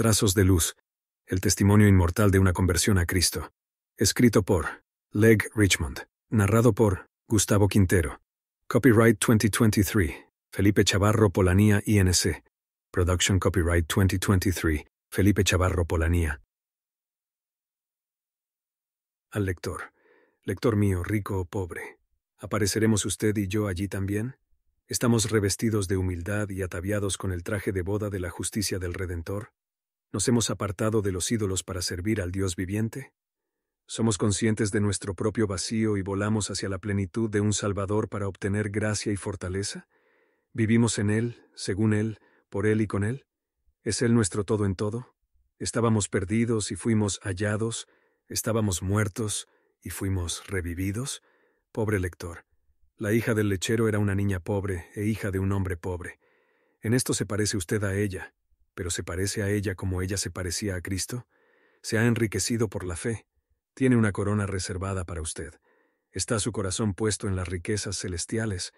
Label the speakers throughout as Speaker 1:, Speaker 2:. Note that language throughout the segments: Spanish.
Speaker 1: Trazos de Luz, el testimonio inmortal de una conversión a Cristo. Escrito por Leg Richmond. Narrado por Gustavo Quintero. Copyright 2023. Felipe Chavarro Polanía INC. Production Copyright 2023. Felipe Chavarro Polanía. Al lector. Lector mío, rico o pobre. ¿Apareceremos usted y yo allí también? ¿Estamos revestidos de humildad y ataviados con el traje de boda de la justicia del Redentor? ¿Nos hemos apartado de los ídolos para servir al Dios viviente? Somos conscientes de nuestro propio vacío y volamos hacia la plenitud de un Salvador para obtener gracia y fortaleza. Vivimos en Él, según Él, por Él y con Él. ¿Es Él nuestro todo en todo? Estábamos perdidos y fuimos hallados, estábamos muertos y fuimos revividos. Pobre lector, la hija del lechero era una niña pobre e hija de un hombre pobre. En esto se parece usted a ella, pero se parece a ella como ella se parecía a Cristo, se ha enriquecido por la fe, tiene una corona reservada para usted. Está su corazón puesto en las riquezas celestiales.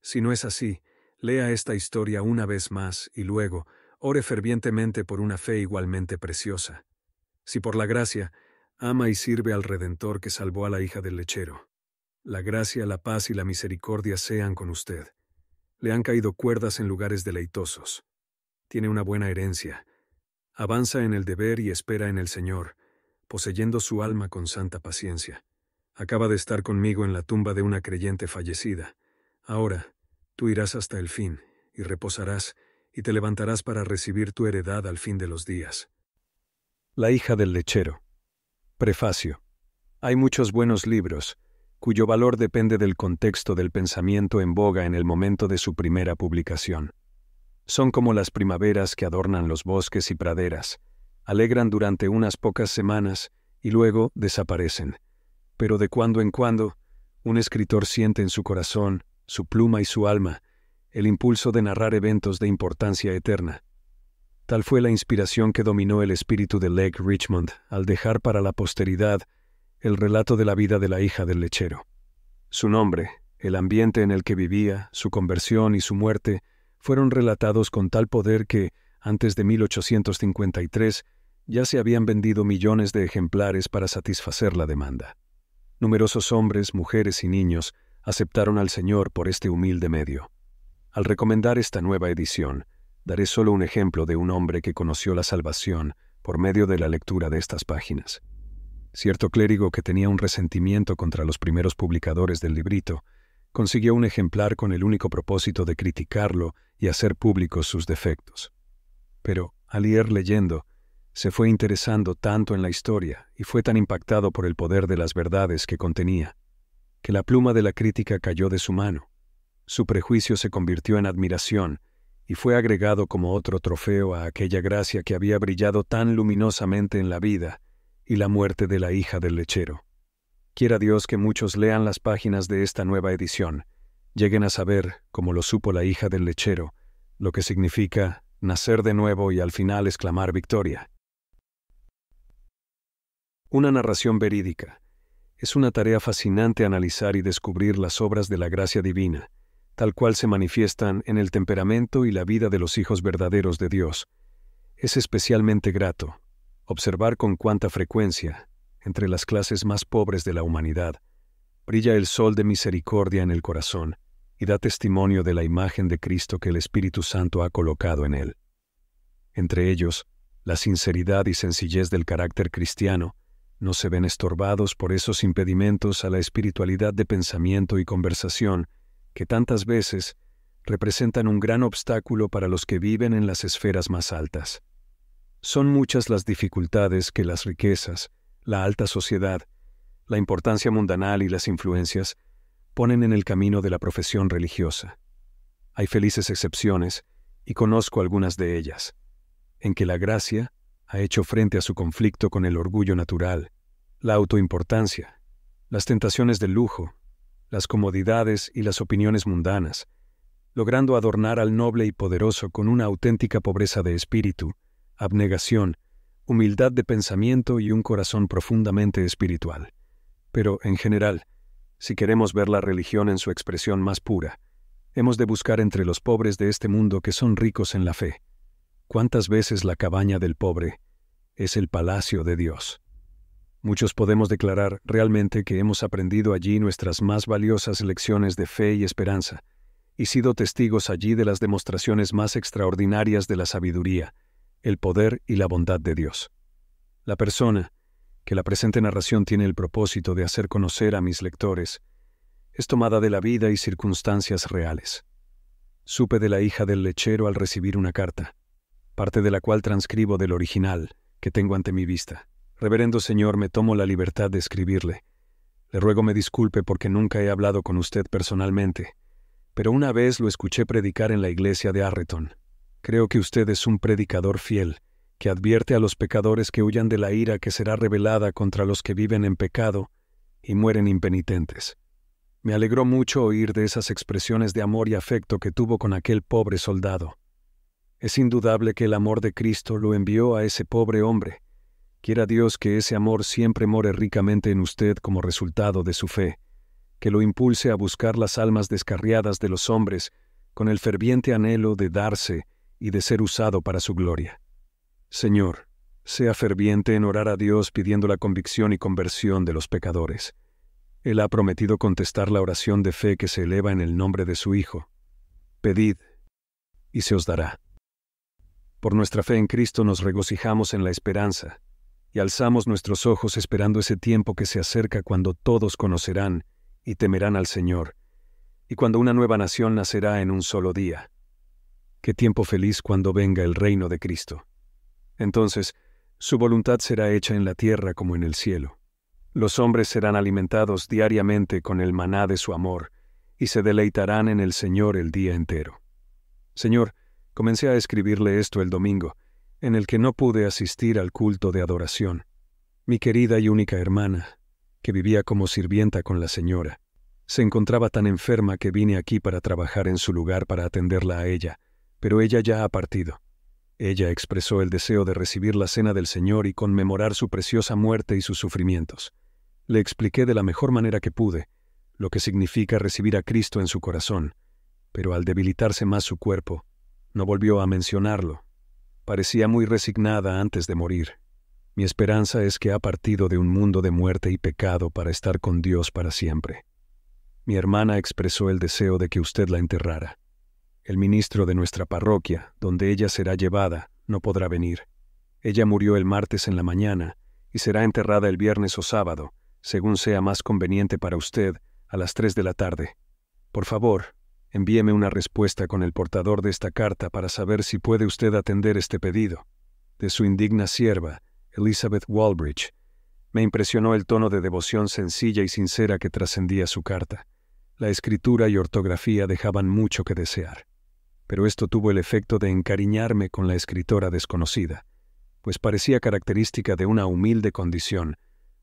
Speaker 1: Si no es así, lea esta historia una vez más y luego ore fervientemente por una fe igualmente preciosa. Si por la gracia, ama y sirve al Redentor que salvó a la hija del lechero. La gracia, la paz y la misericordia sean con usted. Le han caído cuerdas en lugares deleitosos tiene una buena herencia. Avanza en el deber y espera en el Señor, poseyendo su alma con santa paciencia. Acaba de estar conmigo en la tumba de una creyente fallecida. Ahora, tú irás hasta el fin, y reposarás, y te levantarás para recibir tu heredad al fin de los días. La hija del lechero. Prefacio. Hay muchos buenos libros, cuyo valor depende del contexto del pensamiento en boga en el momento de su primera publicación. Son como las primaveras que adornan los bosques y praderas, alegran durante unas pocas semanas y luego desaparecen. Pero de cuando en cuando, un escritor siente en su corazón, su pluma y su alma, el impulso de narrar eventos de importancia eterna. Tal fue la inspiración que dominó el espíritu de Lake Richmond al dejar para la posteridad el relato de la vida de la hija del lechero. Su nombre, el ambiente en el que vivía, su conversión y su muerte fueron relatados con tal poder que, antes de 1853, ya se habían vendido millones de ejemplares para satisfacer la demanda. Numerosos hombres, mujeres y niños aceptaron al Señor por este humilde medio. Al recomendar esta nueva edición, daré solo un ejemplo de un hombre que conoció la salvación por medio de la lectura de estas páginas. Cierto clérigo que tenía un resentimiento contra los primeros publicadores del librito consiguió un ejemplar con el único propósito de criticarlo y hacer públicos sus defectos. Pero, al ir leyendo, se fue interesando tanto en la historia y fue tan impactado por el poder de las verdades que contenía, que la pluma de la crítica cayó de su mano. Su prejuicio se convirtió en admiración y fue agregado como otro trofeo a aquella gracia que había brillado tan luminosamente en la vida y la muerte de la hija del lechero. Quiera Dios que muchos lean las páginas de esta nueva edición, lleguen a saber, como lo supo la hija del lechero, lo que significa nacer de nuevo y al final exclamar victoria. Una narración verídica. Es una tarea fascinante analizar y descubrir las obras de la gracia divina, tal cual se manifiestan en el temperamento y la vida de los hijos verdaderos de Dios. Es especialmente grato observar con cuánta frecuencia entre las clases más pobres de la humanidad, brilla el sol de misericordia en el corazón y da testimonio de la imagen de Cristo que el Espíritu Santo ha colocado en él. Entre ellos, la sinceridad y sencillez del carácter cristiano no se ven estorbados por esos impedimentos a la espiritualidad de pensamiento y conversación que tantas veces representan un gran obstáculo para los que viven en las esferas más altas. Son muchas las dificultades que las riquezas, la alta sociedad, la importancia mundanal y las influencias ponen en el camino de la profesión religiosa. Hay felices excepciones, y conozco algunas de ellas, en que la gracia ha hecho frente a su conflicto con el orgullo natural, la autoimportancia, las tentaciones del lujo, las comodidades y las opiniones mundanas, logrando adornar al noble y poderoso con una auténtica pobreza de espíritu, abnegación, humildad de pensamiento y un corazón profundamente espiritual. Pero, en general, si queremos ver la religión en su expresión más pura, hemos de buscar entre los pobres de este mundo que son ricos en la fe. ¿Cuántas veces la cabaña del pobre es el palacio de Dios? Muchos podemos declarar realmente que hemos aprendido allí nuestras más valiosas lecciones de fe y esperanza, y sido testigos allí de las demostraciones más extraordinarias de la sabiduría, el poder y la bondad de Dios. La persona que la presente narración tiene el propósito de hacer conocer a mis lectores es tomada de la vida y circunstancias reales. Supe de la hija del lechero al recibir una carta, parte de la cual transcribo del original que tengo ante mi vista. Reverendo Señor, me tomo la libertad de escribirle. Le ruego me disculpe porque nunca he hablado con usted personalmente, pero una vez lo escuché predicar en la iglesia de Arreton. Creo que usted es un predicador fiel, que advierte a los pecadores que huyan de la ira que será revelada contra los que viven en pecado y mueren impenitentes. Me alegró mucho oír de esas expresiones de amor y afecto que tuvo con aquel pobre soldado. Es indudable que el amor de Cristo lo envió a ese pobre hombre. Quiera Dios que ese amor siempre more ricamente en usted como resultado de su fe, que lo impulse a buscar las almas descarriadas de los hombres con el ferviente anhelo de darse y de ser usado para su gloria. Señor, sea ferviente en orar a Dios pidiendo la convicción y conversión de los pecadores. Él ha prometido contestar la oración de fe que se eleva en el nombre de su Hijo. Pedid, y se os dará. Por nuestra fe en Cristo nos regocijamos en la esperanza, y alzamos nuestros ojos esperando ese tiempo que se acerca cuando todos conocerán y temerán al Señor, y cuando una nueva nación nacerá en un solo día. Qué tiempo feliz cuando venga el reino de Cristo. Entonces, su voluntad será hecha en la tierra como en el cielo. Los hombres serán alimentados diariamente con el maná de su amor, y se deleitarán en el Señor el día entero. Señor, comencé a escribirle esto el domingo, en el que no pude asistir al culto de adoración. Mi querida y única hermana, que vivía como sirvienta con la señora, se encontraba tan enferma que vine aquí para trabajar en su lugar para atenderla a ella, pero ella ya ha partido. Ella expresó el deseo de recibir la cena del Señor y conmemorar su preciosa muerte y sus sufrimientos. Le expliqué de la mejor manera que pude lo que significa recibir a Cristo en su corazón, pero al debilitarse más su cuerpo, no volvió a mencionarlo. Parecía muy resignada antes de morir. Mi esperanza es que ha partido de un mundo de muerte y pecado para estar con Dios para siempre. Mi hermana expresó el deseo de que usted la enterrara. El ministro de nuestra parroquia, donde ella será llevada, no podrá venir. Ella murió el martes en la mañana y será enterrada el viernes o sábado, según sea más conveniente para usted, a las tres de la tarde. Por favor, envíeme una respuesta con el portador de esta carta para saber si puede usted atender este pedido. De su indigna sierva, Elizabeth Walbridge. Me impresionó el tono de devoción sencilla y sincera que trascendía su carta. La escritura y ortografía dejaban mucho que desear pero esto tuvo el efecto de encariñarme con la escritora desconocida, pues parecía característica de una humilde condición,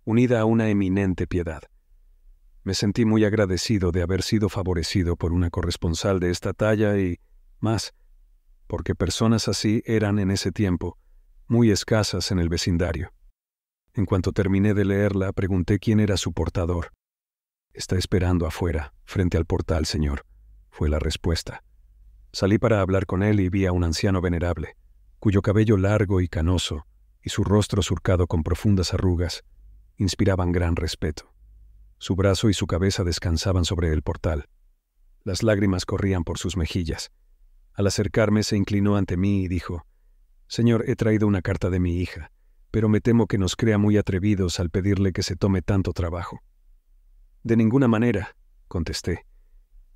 Speaker 1: unida a una eminente piedad. Me sentí muy agradecido de haber sido favorecido por una corresponsal de esta talla y, más, porque personas así eran en ese tiempo muy escasas en el vecindario. En cuanto terminé de leerla, pregunté quién era su portador. Está esperando afuera, frente al portal, señor, fue la respuesta. Salí para hablar con él y vi a un anciano venerable, cuyo cabello largo y canoso y su rostro surcado con profundas arrugas inspiraban gran respeto. Su brazo y su cabeza descansaban sobre el portal. Las lágrimas corrían por sus mejillas. Al acercarme se inclinó ante mí y dijo, Señor, he traído una carta de mi hija, pero me temo que nos crea muy atrevidos al pedirle que se tome tanto trabajo. De ninguna manera, contesté.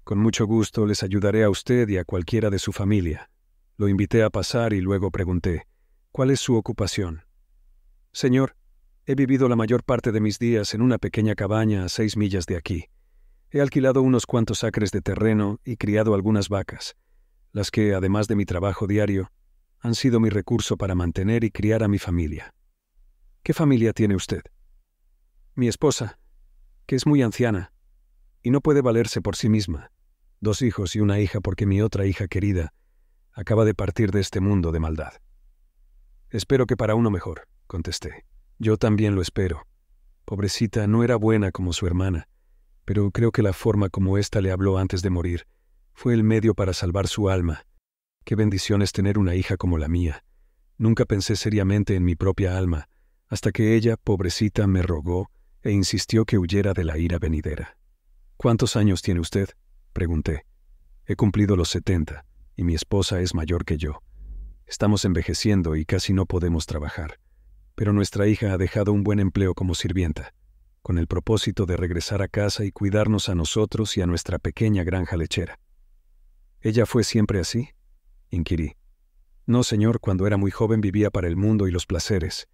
Speaker 1: Con mucho gusto les ayudaré a usted y a cualquiera de su familia. Lo invité a pasar y luego pregunté, ¿cuál es su ocupación? Señor, he vivido la mayor parte de mis días en una pequeña cabaña a seis millas de aquí. He alquilado unos cuantos acres de terreno y criado algunas vacas, las que, además de mi trabajo diario, han sido mi recurso para mantener y criar a mi familia. ¿Qué familia tiene usted? Mi esposa, que es muy anciana y no puede valerse por sí misma dos hijos y una hija porque mi otra hija querida acaba de partir de este mundo de maldad. Espero que para uno mejor, contesté. Yo también lo espero. Pobrecita no era buena como su hermana, pero creo que la forma como ésta le habló antes de morir fue el medio para salvar su alma. Qué bendición es tener una hija como la mía. Nunca pensé seriamente en mi propia alma, hasta que ella, pobrecita, me rogó e insistió que huyera de la ira venidera. ¿Cuántos años tiene usted? Pregunté. He cumplido los 70, y mi esposa es mayor que yo. Estamos envejeciendo y casi no podemos trabajar. Pero nuestra hija ha dejado un buen empleo como sirvienta, con el propósito de regresar a casa y cuidarnos a nosotros y a nuestra pequeña granja lechera. ¿Ella fue siempre así? inquirí. No, señor, cuando era muy joven vivía para el mundo y los placeres,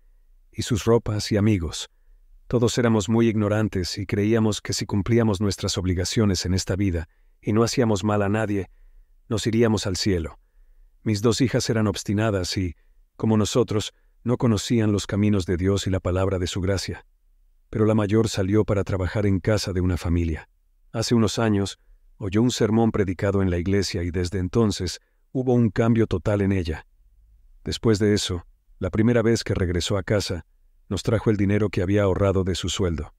Speaker 1: y sus ropas y amigos. Todos éramos muy ignorantes y creíamos que si cumplíamos nuestras obligaciones en esta vida, y no hacíamos mal a nadie, nos iríamos al cielo. Mis dos hijas eran obstinadas y, como nosotros, no conocían los caminos de Dios y la palabra de su gracia. Pero la mayor salió para trabajar en casa de una familia. Hace unos años, oyó un sermón predicado en la iglesia y desde entonces hubo un cambio total en ella. Después de eso, la primera vez que regresó a casa, nos trajo el dinero que había ahorrado de su sueldo.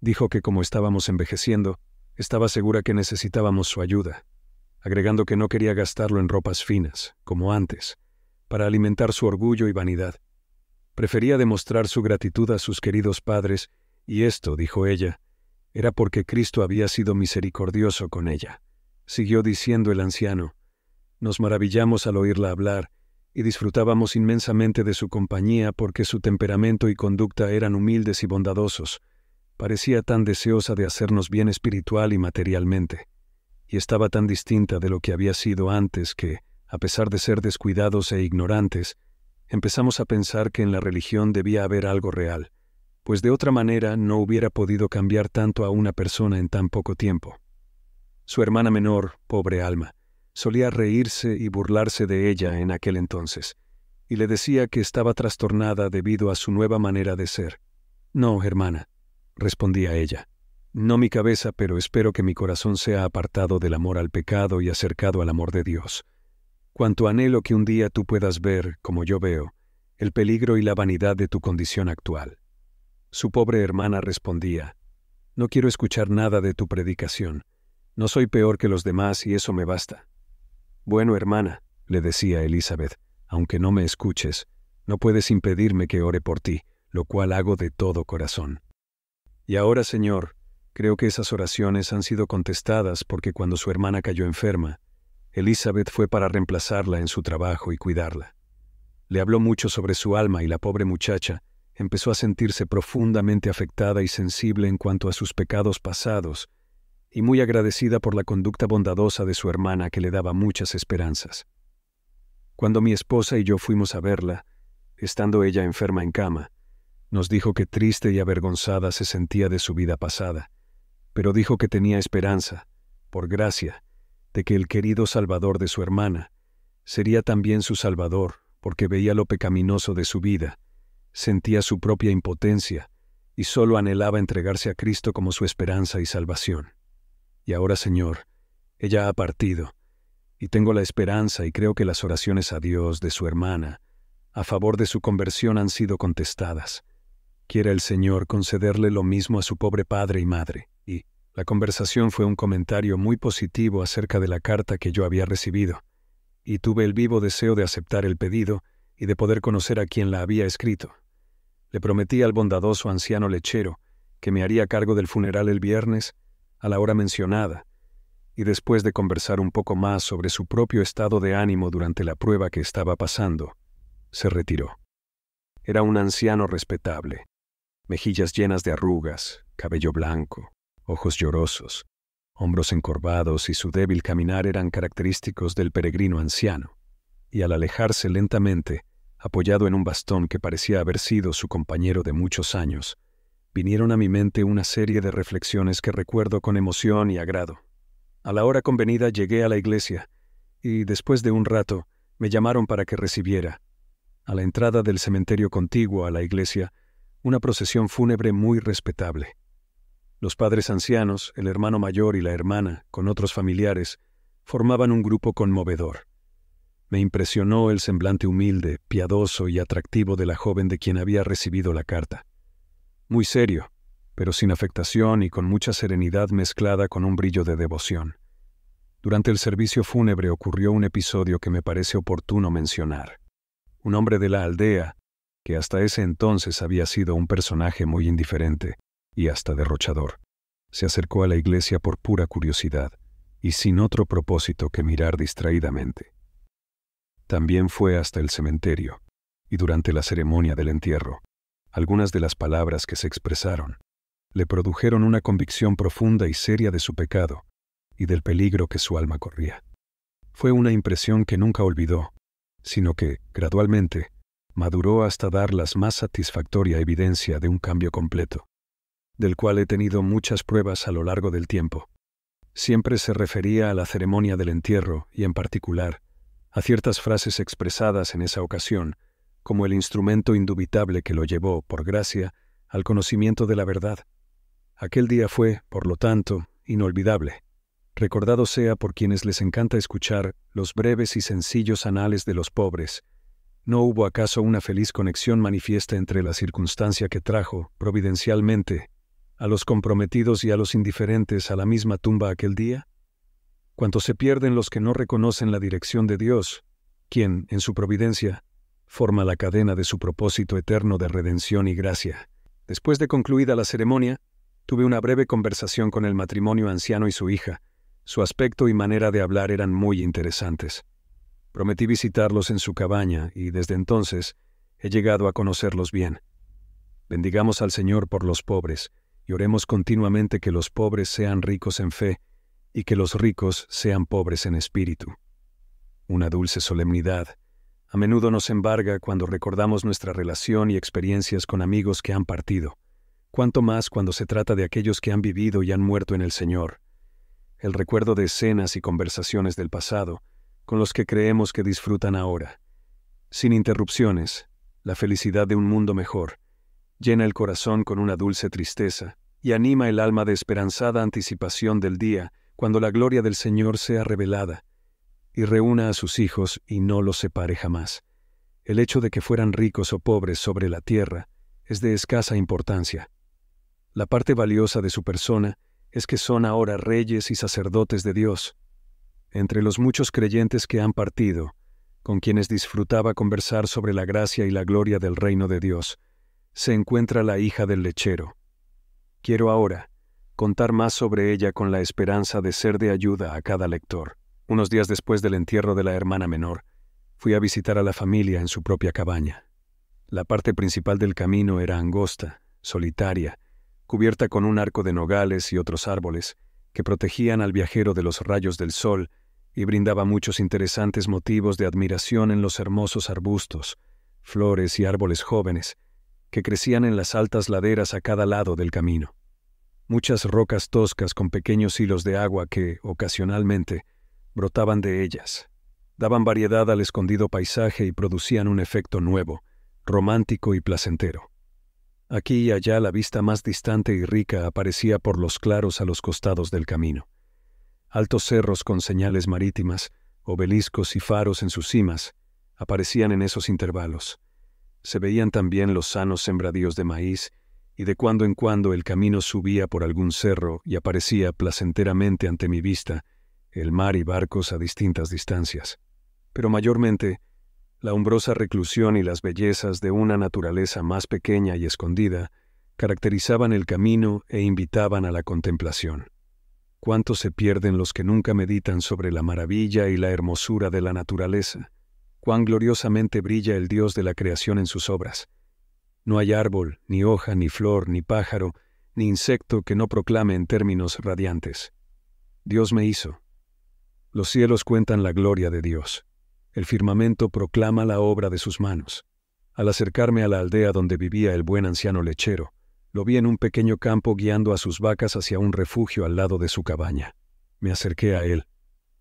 Speaker 1: Dijo que como estábamos envejeciendo, estaba segura que necesitábamos su ayuda, agregando que no quería gastarlo en ropas finas, como antes, para alimentar su orgullo y vanidad. Prefería demostrar su gratitud a sus queridos padres, y esto, dijo ella, era porque Cristo había sido misericordioso con ella. Siguió diciendo el anciano, nos maravillamos al oírla hablar, y disfrutábamos inmensamente de su compañía porque su temperamento y conducta eran humildes y bondadosos, parecía tan deseosa de hacernos bien espiritual y materialmente, y estaba tan distinta de lo que había sido antes que, a pesar de ser descuidados e ignorantes, empezamos a pensar que en la religión debía haber algo real, pues de otra manera no hubiera podido cambiar tanto a una persona en tan poco tiempo. Su hermana menor, pobre alma, solía reírse y burlarse de ella en aquel entonces, y le decía que estaba trastornada debido a su nueva manera de ser. No, hermana, respondía ella. No mi cabeza, pero espero que mi corazón sea apartado del amor al pecado y acercado al amor de Dios. Cuanto anhelo que un día tú puedas ver, como yo veo, el peligro y la vanidad de tu condición actual. Su pobre hermana respondía, No quiero escuchar nada de tu predicación. No soy peor que los demás y eso me basta. Bueno, hermana, le decía Elizabeth, aunque no me escuches, no puedes impedirme que ore por ti, lo cual hago de todo corazón. Y ahora, Señor, creo que esas oraciones han sido contestadas porque cuando su hermana cayó enferma, Elizabeth fue para reemplazarla en su trabajo y cuidarla. Le habló mucho sobre su alma y la pobre muchacha empezó a sentirse profundamente afectada y sensible en cuanto a sus pecados pasados, y muy agradecida por la conducta bondadosa de su hermana que le daba muchas esperanzas. Cuando mi esposa y yo fuimos a verla, estando ella enferma en cama, nos dijo que triste y avergonzada se sentía de su vida pasada, pero dijo que tenía esperanza, por gracia, de que el querido Salvador de su hermana sería también su Salvador, porque veía lo pecaminoso de su vida, sentía su propia impotencia, y solo anhelaba entregarse a Cristo como su esperanza y salvación. Y ahora, Señor, ella ha partido, y tengo la esperanza y creo que las oraciones a Dios de su hermana, a favor de su conversión, han sido contestadas. Quiera el Señor concederle lo mismo a su pobre padre y madre. Y la conversación fue un comentario muy positivo acerca de la carta que yo había recibido, y tuve el vivo deseo de aceptar el pedido y de poder conocer a quien la había escrito. Le prometí al bondadoso anciano lechero que me haría cargo del funeral el viernes, a la hora mencionada, y después de conversar un poco más sobre su propio estado de ánimo durante la prueba que estaba pasando, se retiró. Era un anciano respetable, mejillas llenas de arrugas, cabello blanco, ojos llorosos, hombros encorvados y su débil caminar eran característicos del peregrino anciano, y al alejarse lentamente, apoyado en un bastón que parecía haber sido su compañero de muchos años, vinieron a mi mente una serie de reflexiones que recuerdo con emoción y agrado. A la hora convenida llegué a la iglesia, y después de un rato me llamaron para que recibiera. A la entrada del cementerio contiguo a la iglesia, una procesión fúnebre muy respetable. Los padres ancianos, el hermano mayor y la hermana, con otros familiares, formaban un grupo conmovedor. Me impresionó el semblante humilde, piadoso y atractivo de la joven de quien había recibido la carta. Muy serio, pero sin afectación y con mucha serenidad mezclada con un brillo de devoción. Durante el servicio fúnebre ocurrió un episodio que me parece oportuno mencionar. Un hombre de la aldea, que hasta ese entonces había sido un personaje muy indiferente y hasta derrochador, se acercó a la iglesia por pura curiosidad y sin otro propósito que mirar distraídamente. También fue hasta el cementerio, y durante la ceremonia del entierro, algunas de las palabras que se expresaron le produjeron una convicción profunda y seria de su pecado y del peligro que su alma corría. Fue una impresión que nunca olvidó, sino que, gradualmente, maduró hasta dar las más satisfactoria evidencia de un cambio completo, del cual he tenido muchas pruebas a lo largo del tiempo. Siempre se refería a la ceremonia del entierro y, en particular, a ciertas frases expresadas en esa ocasión, como el instrumento indubitable que lo llevó, por gracia, al conocimiento de la verdad. Aquel día fue, por lo tanto, inolvidable, recordado sea por quienes les encanta escuchar los breves y sencillos anales de los pobres, ¿No hubo acaso una feliz conexión manifiesta entre la circunstancia que trajo, providencialmente, a los comprometidos y a los indiferentes a la misma tumba aquel día? Cuanto se pierden los que no reconocen la dirección de Dios, quien, en su providencia, forma la cadena de su propósito eterno de redención y gracia. Después de concluida la ceremonia, tuve una breve conversación con el matrimonio anciano y su hija. Su aspecto y manera de hablar eran muy interesantes. Prometí visitarlos en su cabaña y desde entonces he llegado a conocerlos bien. Bendigamos al Señor por los pobres y oremos continuamente que los pobres sean ricos en fe y que los ricos sean pobres en espíritu. Una dulce solemnidad a menudo nos embarga cuando recordamos nuestra relación y experiencias con amigos que han partido, cuanto más cuando se trata de aquellos que han vivido y han muerto en el Señor. El recuerdo de escenas y conversaciones del pasado con los que creemos que disfrutan ahora. Sin interrupciones, la felicidad de un mundo mejor llena el corazón con una dulce tristeza y anima el alma de esperanzada anticipación del día cuando la gloria del Señor sea revelada y reúna a sus hijos y no los separe jamás. El hecho de que fueran ricos o pobres sobre la tierra es de escasa importancia. La parte valiosa de su persona es que son ahora reyes y sacerdotes de Dios, entre los muchos creyentes que han partido, con quienes disfrutaba conversar sobre la gracia y la gloria del reino de Dios, se encuentra la hija del lechero. Quiero ahora contar más sobre ella con la esperanza de ser de ayuda a cada lector. Unos días después del entierro de la hermana menor, fui a visitar a la familia en su propia cabaña. La parte principal del camino era angosta, solitaria, cubierta con un arco de nogales y otros árboles, que protegían al viajero de los rayos del sol y brindaba muchos interesantes motivos de admiración en los hermosos arbustos, flores y árboles jóvenes que crecían en las altas laderas a cada lado del camino. Muchas rocas toscas con pequeños hilos de agua que, ocasionalmente, brotaban de ellas, daban variedad al escondido paisaje y producían un efecto nuevo, romántico y placentero. Aquí y allá la vista más distante y rica aparecía por los claros a los costados del camino. Altos cerros con señales marítimas, obeliscos y faros en sus cimas, aparecían en esos intervalos. Se veían también los sanos sembradíos de maíz, y de cuando en cuando el camino subía por algún cerro y aparecía placenteramente ante mi vista el mar y barcos a distintas distancias. Pero mayormente, la umbrosa reclusión y las bellezas de una naturaleza más pequeña y escondida caracterizaban el camino e invitaban a la contemplación cuánto se pierden los que nunca meditan sobre la maravilla y la hermosura de la naturaleza, cuán gloriosamente brilla el Dios de la creación en sus obras. No hay árbol, ni hoja, ni flor, ni pájaro, ni insecto que no proclame en términos radiantes. Dios me hizo. Los cielos cuentan la gloria de Dios. El firmamento proclama la obra de sus manos. Al acercarme a la aldea donde vivía el buen anciano lechero, lo vi en un pequeño campo guiando a sus vacas hacia un refugio al lado de su cabaña. Me acerqué a él,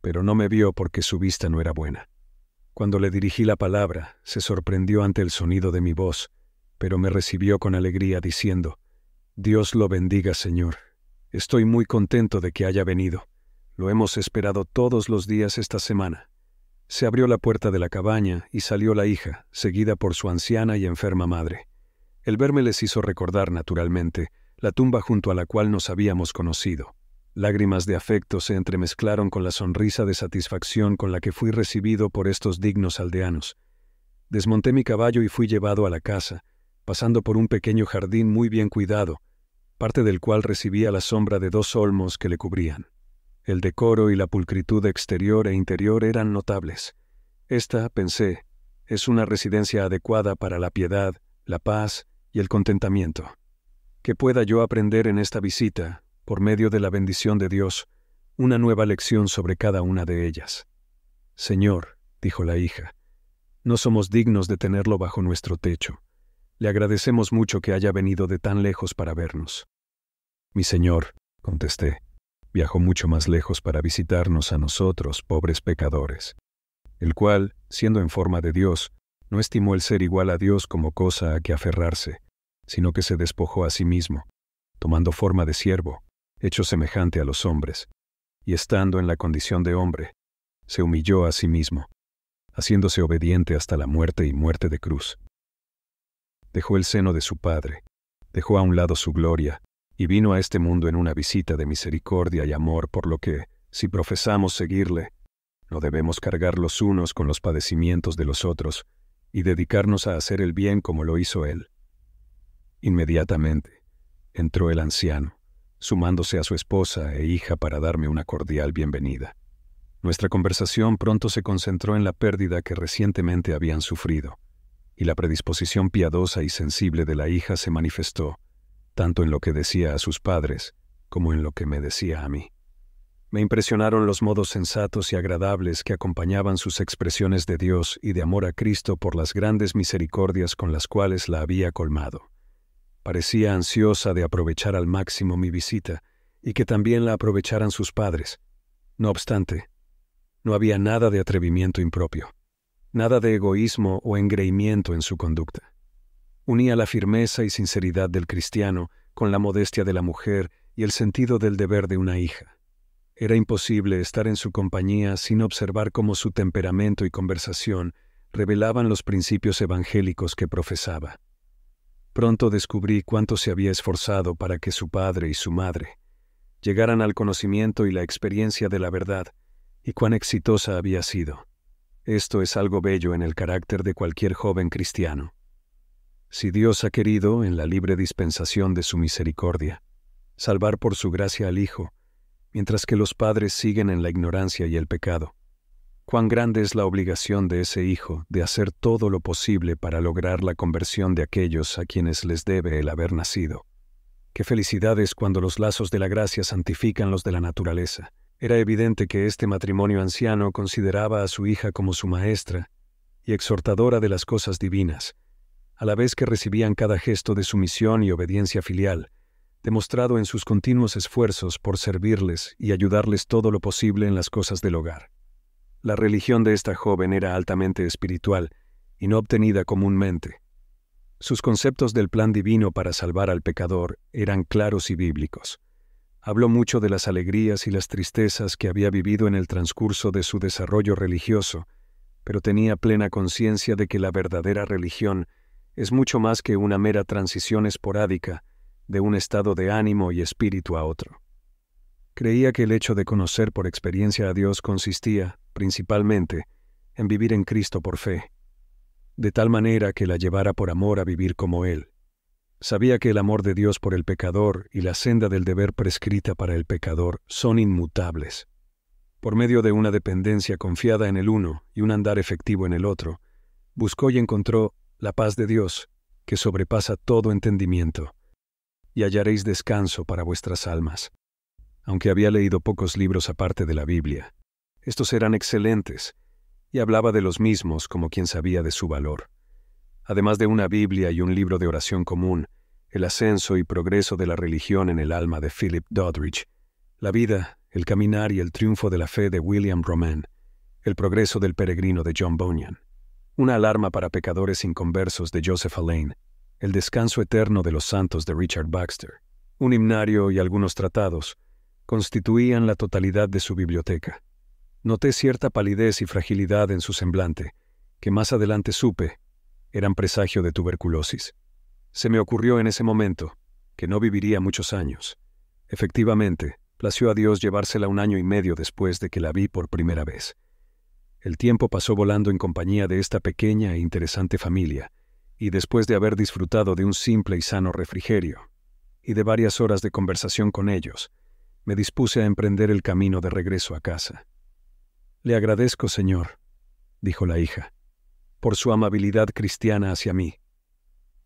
Speaker 1: pero no me vio porque su vista no era buena. Cuando le dirigí la palabra, se sorprendió ante el sonido de mi voz, pero me recibió con alegría diciendo, Dios lo bendiga, Señor. Estoy muy contento de que haya venido. Lo hemos esperado todos los días esta semana. Se abrió la puerta de la cabaña y salió la hija, seguida por su anciana y enferma madre. El verme les hizo recordar, naturalmente, la tumba junto a la cual nos habíamos conocido. Lágrimas de afecto se entremezclaron con la sonrisa de satisfacción con la que fui recibido por estos dignos aldeanos. Desmonté mi caballo y fui llevado a la casa, pasando por un pequeño jardín muy bien cuidado, parte del cual recibía la sombra de dos olmos que le cubrían. El decoro y la pulcritud exterior e interior eran notables. Esta, pensé, es una residencia adecuada para la piedad, la paz y el contentamiento. Que pueda yo aprender en esta visita, por medio de la bendición de Dios, una nueva lección sobre cada una de ellas. Señor, dijo la hija, no somos dignos de tenerlo bajo nuestro techo. Le agradecemos mucho que haya venido de tan lejos para vernos. Mi señor, contesté, viajó mucho más lejos para visitarnos a nosotros, pobres pecadores, el cual, siendo en forma de Dios, no estimó el ser igual a Dios como cosa a que aferrarse, sino que se despojó a sí mismo, tomando forma de siervo, hecho semejante a los hombres, y estando en la condición de hombre, se humilló a sí mismo, haciéndose obediente hasta la muerte y muerte de cruz. Dejó el seno de su padre, dejó a un lado su gloria, y vino a este mundo en una visita de misericordia y amor, por lo que, si profesamos seguirle, no debemos cargar los unos con los padecimientos de los otros, y dedicarnos a hacer el bien como lo hizo él. Inmediatamente entró el anciano, sumándose a su esposa e hija para darme una cordial bienvenida. Nuestra conversación pronto se concentró en la pérdida que recientemente habían sufrido, y la predisposición piadosa y sensible de la hija se manifestó, tanto en lo que decía a sus padres como en lo que me decía a mí. Me impresionaron los modos sensatos y agradables que acompañaban sus expresiones de Dios y de amor a Cristo por las grandes misericordias con las cuales la había colmado. Parecía ansiosa de aprovechar al máximo mi visita, y que también la aprovecharan sus padres. No obstante, no había nada de atrevimiento impropio, nada de egoísmo o engreimiento en su conducta. Unía la firmeza y sinceridad del cristiano con la modestia de la mujer y el sentido del deber de una hija. Era imposible estar en su compañía sin observar cómo su temperamento y conversación revelaban los principios evangélicos que profesaba. Pronto descubrí cuánto se había esforzado para que su padre y su madre llegaran al conocimiento y la experiencia de la verdad, y cuán exitosa había sido. Esto es algo bello en el carácter de cualquier joven cristiano. Si Dios ha querido, en la libre dispensación de su misericordia, salvar por su gracia al Hijo, mientras que los padres siguen en la ignorancia y el pecado. Cuán grande es la obligación de ese hijo de hacer todo lo posible para lograr la conversión de aquellos a quienes les debe el haber nacido. Qué felicidades cuando los lazos de la gracia santifican los de la naturaleza. Era evidente que este matrimonio anciano consideraba a su hija como su maestra y exhortadora de las cosas divinas, a la vez que recibían cada gesto de sumisión y obediencia filial, demostrado en sus continuos esfuerzos por servirles y ayudarles todo lo posible en las cosas del hogar. La religión de esta joven era altamente espiritual y no obtenida comúnmente. Sus conceptos del plan divino para salvar al pecador eran claros y bíblicos. Habló mucho de las alegrías y las tristezas que había vivido en el transcurso de su desarrollo religioso, pero tenía plena conciencia de que la verdadera religión es mucho más que una mera transición esporádica de un estado de ánimo y espíritu a otro. Creía que el hecho de conocer por experiencia a Dios consistía, principalmente, en vivir en Cristo por fe, de tal manera que la llevara por amor a vivir como Él. Sabía que el amor de Dios por el pecador y la senda del deber prescrita para el pecador son inmutables. Por medio de una dependencia confiada en el uno y un andar efectivo en el otro, buscó y encontró la paz de Dios, que sobrepasa todo entendimiento y hallaréis descanso para vuestras almas. Aunque había leído pocos libros aparte de la Biblia, estos eran excelentes, y hablaba de los mismos como quien sabía de su valor. Además de una Biblia y un libro de oración común, el ascenso y progreso de la religión en el alma de Philip Doddridge, la vida, el caminar y el triunfo de la fe de William Roman, el progreso del peregrino de John Bunyan, una alarma para pecadores inconversos de Joseph Alain, el descanso eterno de los santos de Richard Baxter, un himnario y algunos tratados, constituían la totalidad de su biblioteca. Noté cierta palidez y fragilidad en su semblante, que más adelante supe eran presagio de tuberculosis. Se me ocurrió en ese momento que no viviría muchos años. Efectivamente, plació a Dios llevársela un año y medio después de que la vi por primera vez. El tiempo pasó volando en compañía de esta pequeña e interesante familia, y después de haber disfrutado de un simple y sano refrigerio, y de varias horas de conversación con ellos, me dispuse a emprender el camino de regreso a casa. Le agradezco, señor, dijo la hija, por su amabilidad cristiana hacia mí.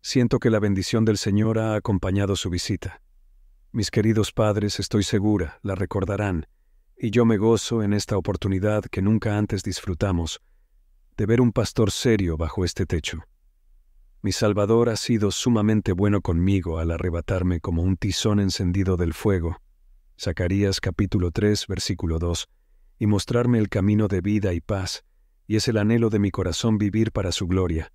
Speaker 1: Siento que la bendición del Señor ha acompañado su visita. Mis queridos padres, estoy segura, la recordarán, y yo me gozo en esta oportunidad que nunca antes disfrutamos de ver un pastor serio bajo este techo. Mi Salvador ha sido sumamente bueno conmigo al arrebatarme como un tizón encendido del fuego. Zacarías capítulo 3, versículo 2, y mostrarme el camino de vida y paz, y es el anhelo de mi corazón vivir para su gloria.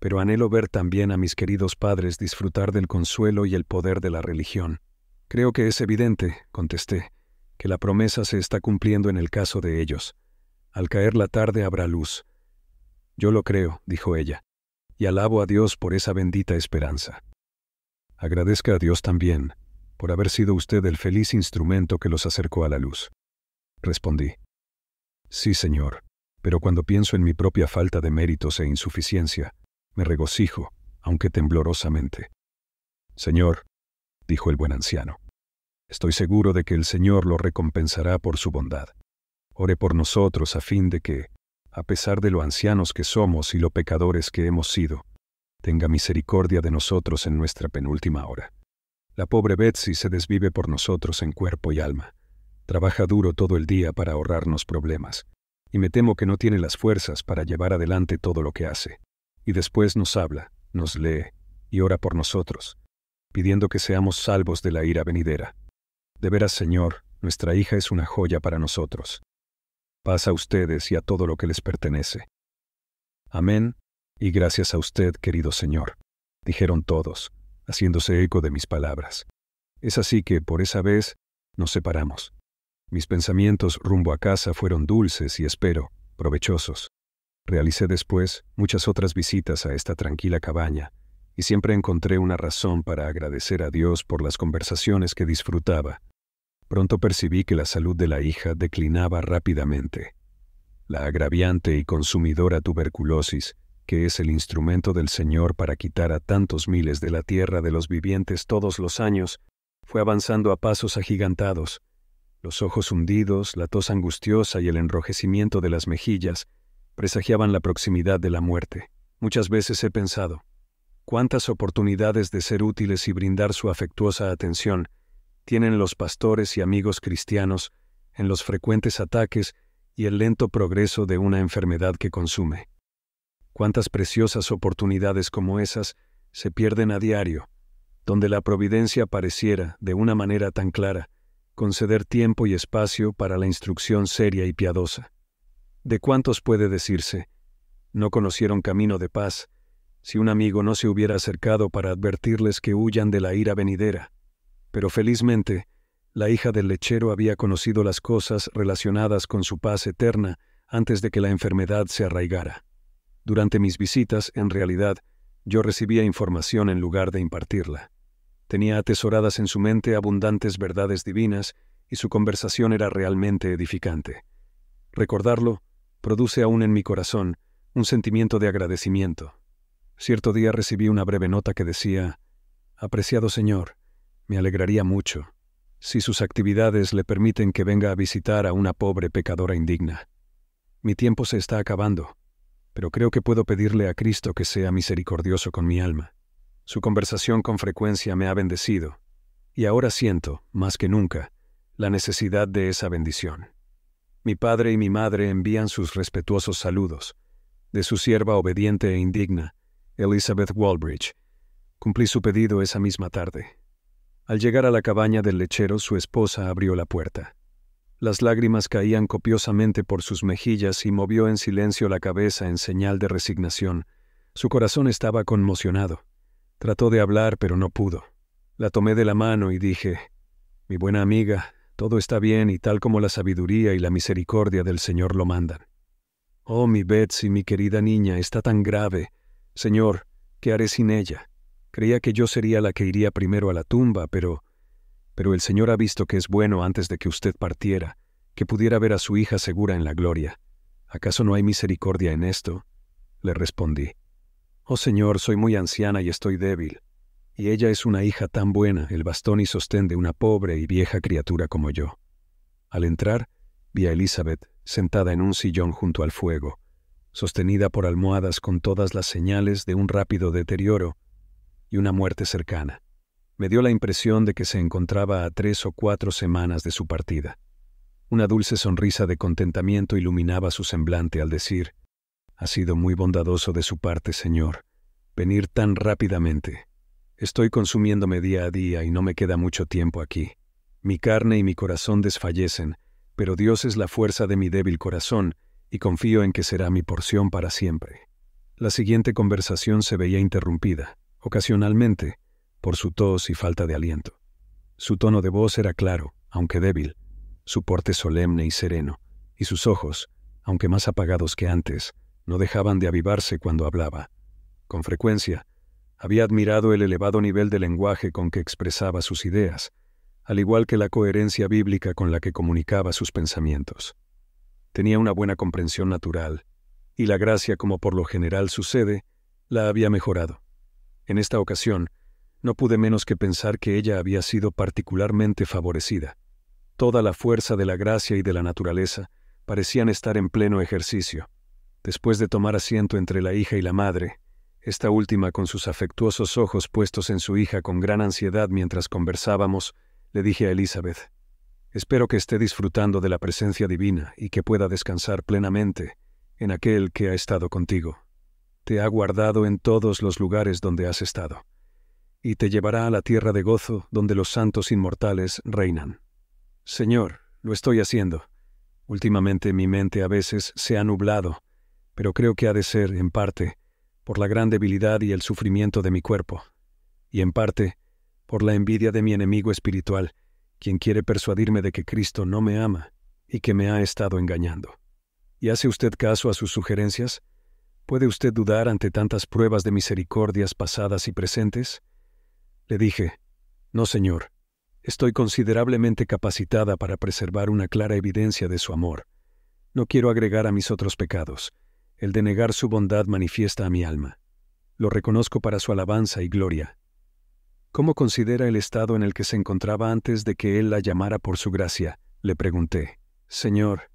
Speaker 1: Pero anhelo ver también a mis queridos padres disfrutar del consuelo y el poder de la religión. Creo que es evidente, contesté, que la promesa se está cumpliendo en el caso de ellos. Al caer la tarde habrá luz. Yo lo creo, dijo ella y alabo a Dios por esa bendita esperanza. Agradezca a Dios también por haber sido usted el feliz instrumento que los acercó a la luz. Respondí. Sí, Señor, pero cuando pienso en mi propia falta de méritos e insuficiencia, me regocijo, aunque temblorosamente. Señor, dijo el buen anciano, estoy seguro de que el Señor lo recompensará por su bondad. Ore por nosotros a fin de que, a pesar de lo ancianos que somos y lo pecadores que hemos sido, tenga misericordia de nosotros en nuestra penúltima hora. La pobre Betsy se desvive por nosotros en cuerpo y alma. Trabaja duro todo el día para ahorrarnos problemas, y me temo que no tiene las fuerzas para llevar adelante todo lo que hace. Y después nos habla, nos lee y ora por nosotros, pidiendo que seamos salvos de la ira venidera. De veras, Señor, nuestra hija es una joya para nosotros paz a ustedes y a todo lo que les pertenece. Amén, y gracias a usted, querido Señor, dijeron todos, haciéndose eco de mis palabras. Es así que, por esa vez, nos separamos. Mis pensamientos rumbo a casa fueron dulces y espero, provechosos. Realicé después muchas otras visitas a esta tranquila cabaña, y siempre encontré una razón para agradecer a Dios por las conversaciones que disfrutaba Pronto percibí que la salud de la hija declinaba rápidamente. La agraviante y consumidora tuberculosis, que es el instrumento del Señor para quitar a tantos miles de la tierra de los vivientes todos los años, fue avanzando a pasos agigantados. Los ojos hundidos, la tos angustiosa y el enrojecimiento de las mejillas presagiaban la proximidad de la muerte. Muchas veces he pensado, cuántas oportunidades de ser útiles y brindar su afectuosa atención tienen los pastores y amigos cristianos en los frecuentes ataques y el lento progreso de una enfermedad que consume. Cuántas preciosas oportunidades como esas se pierden a diario, donde la providencia pareciera, de una manera tan clara, conceder tiempo y espacio para la instrucción seria y piadosa. ¿De cuántos puede decirse? No conocieron camino de paz, si un amigo no se hubiera acercado para advertirles que huyan de la ira venidera, pero felizmente, la hija del lechero había conocido las cosas relacionadas con su paz eterna antes de que la enfermedad se arraigara. Durante mis visitas, en realidad, yo recibía información en lugar de impartirla. Tenía atesoradas en su mente abundantes verdades divinas y su conversación era realmente edificante. Recordarlo produce aún en mi corazón un sentimiento de agradecimiento. Cierto día recibí una breve nota que decía, Apreciado Señor, me alegraría mucho si sus actividades le permiten que venga a visitar a una pobre pecadora indigna. Mi tiempo se está acabando, pero creo que puedo pedirle a Cristo que sea misericordioso con mi alma. Su conversación con frecuencia me ha bendecido, y ahora siento, más que nunca, la necesidad de esa bendición. Mi padre y mi madre envían sus respetuosos saludos, de su sierva obediente e indigna, Elizabeth Walbridge. Cumplí su pedido esa misma tarde. Al llegar a la cabaña del lechero, su esposa abrió la puerta. Las lágrimas caían copiosamente por sus mejillas y movió en silencio la cabeza en señal de resignación. Su corazón estaba conmocionado. Trató de hablar, pero no pudo. La tomé de la mano y dije, Mi buena amiga, todo está bien y tal como la sabiduría y la misericordia del Señor lo mandan. Oh, mi Betsy, mi querida niña, está tan grave. Señor, ¿qué haré sin ella? Creía que yo sería la que iría primero a la tumba, pero... Pero el Señor ha visto que es bueno antes de que usted partiera, que pudiera ver a su hija segura en la gloria. ¿Acaso no hay misericordia en esto? Le respondí. Oh Señor, soy muy anciana y estoy débil, y ella es una hija tan buena, el bastón y sostén de una pobre y vieja criatura como yo. Al entrar, vi a Elizabeth sentada en un sillón junto al fuego, sostenida por almohadas con todas las señales de un rápido deterioro, y una muerte cercana. Me dio la impresión de que se encontraba a tres o cuatro semanas de su partida. Una dulce sonrisa de contentamiento iluminaba su semblante al decir, Ha sido muy bondadoso de su parte, señor, venir tan rápidamente. Estoy consumiéndome día a día y no me queda mucho tiempo aquí. Mi carne y mi corazón desfallecen, pero Dios es la fuerza de mi débil corazón, y confío en que será mi porción para siempre. La siguiente conversación se veía interrumpida ocasionalmente, por su tos y falta de aliento. Su tono de voz era claro, aunque débil, su porte solemne y sereno, y sus ojos, aunque más apagados que antes, no dejaban de avivarse cuando hablaba. Con frecuencia, había admirado el elevado nivel de lenguaje con que expresaba sus ideas, al igual que la coherencia bíblica con la que comunicaba sus pensamientos. Tenía una buena comprensión natural, y la gracia, como por lo general sucede, la había mejorado. En esta ocasión, no pude menos que pensar que ella había sido particularmente favorecida. Toda la fuerza de la gracia y de la naturaleza parecían estar en pleno ejercicio. Después de tomar asiento entre la hija y la madre, esta última con sus afectuosos ojos puestos en su hija con gran ansiedad mientras conversábamos, le dije a Elizabeth, Espero que esté disfrutando de la presencia divina y que pueda descansar plenamente en aquel que ha estado contigo te ha guardado en todos los lugares donde has estado, y te llevará a la tierra de gozo donde los santos inmortales reinan. Señor, lo estoy haciendo. Últimamente mi mente a veces se ha nublado, pero creo que ha de ser, en parte, por la gran debilidad y el sufrimiento de mi cuerpo, y en parte, por la envidia de mi enemigo espiritual, quien quiere persuadirme de que Cristo no me ama y que me ha estado engañando. ¿Y hace usted caso a sus sugerencias? ¿Puede usted dudar ante tantas pruebas de misericordias pasadas y presentes? Le dije, No, Señor, estoy considerablemente capacitada para preservar una clara evidencia de su amor. No quiero agregar a mis otros pecados. El de negar su bondad manifiesta a mi alma. Lo reconozco para su alabanza y gloria. ¿Cómo considera el estado en el que se encontraba antes de que él la llamara por su gracia? Le pregunté. Señor,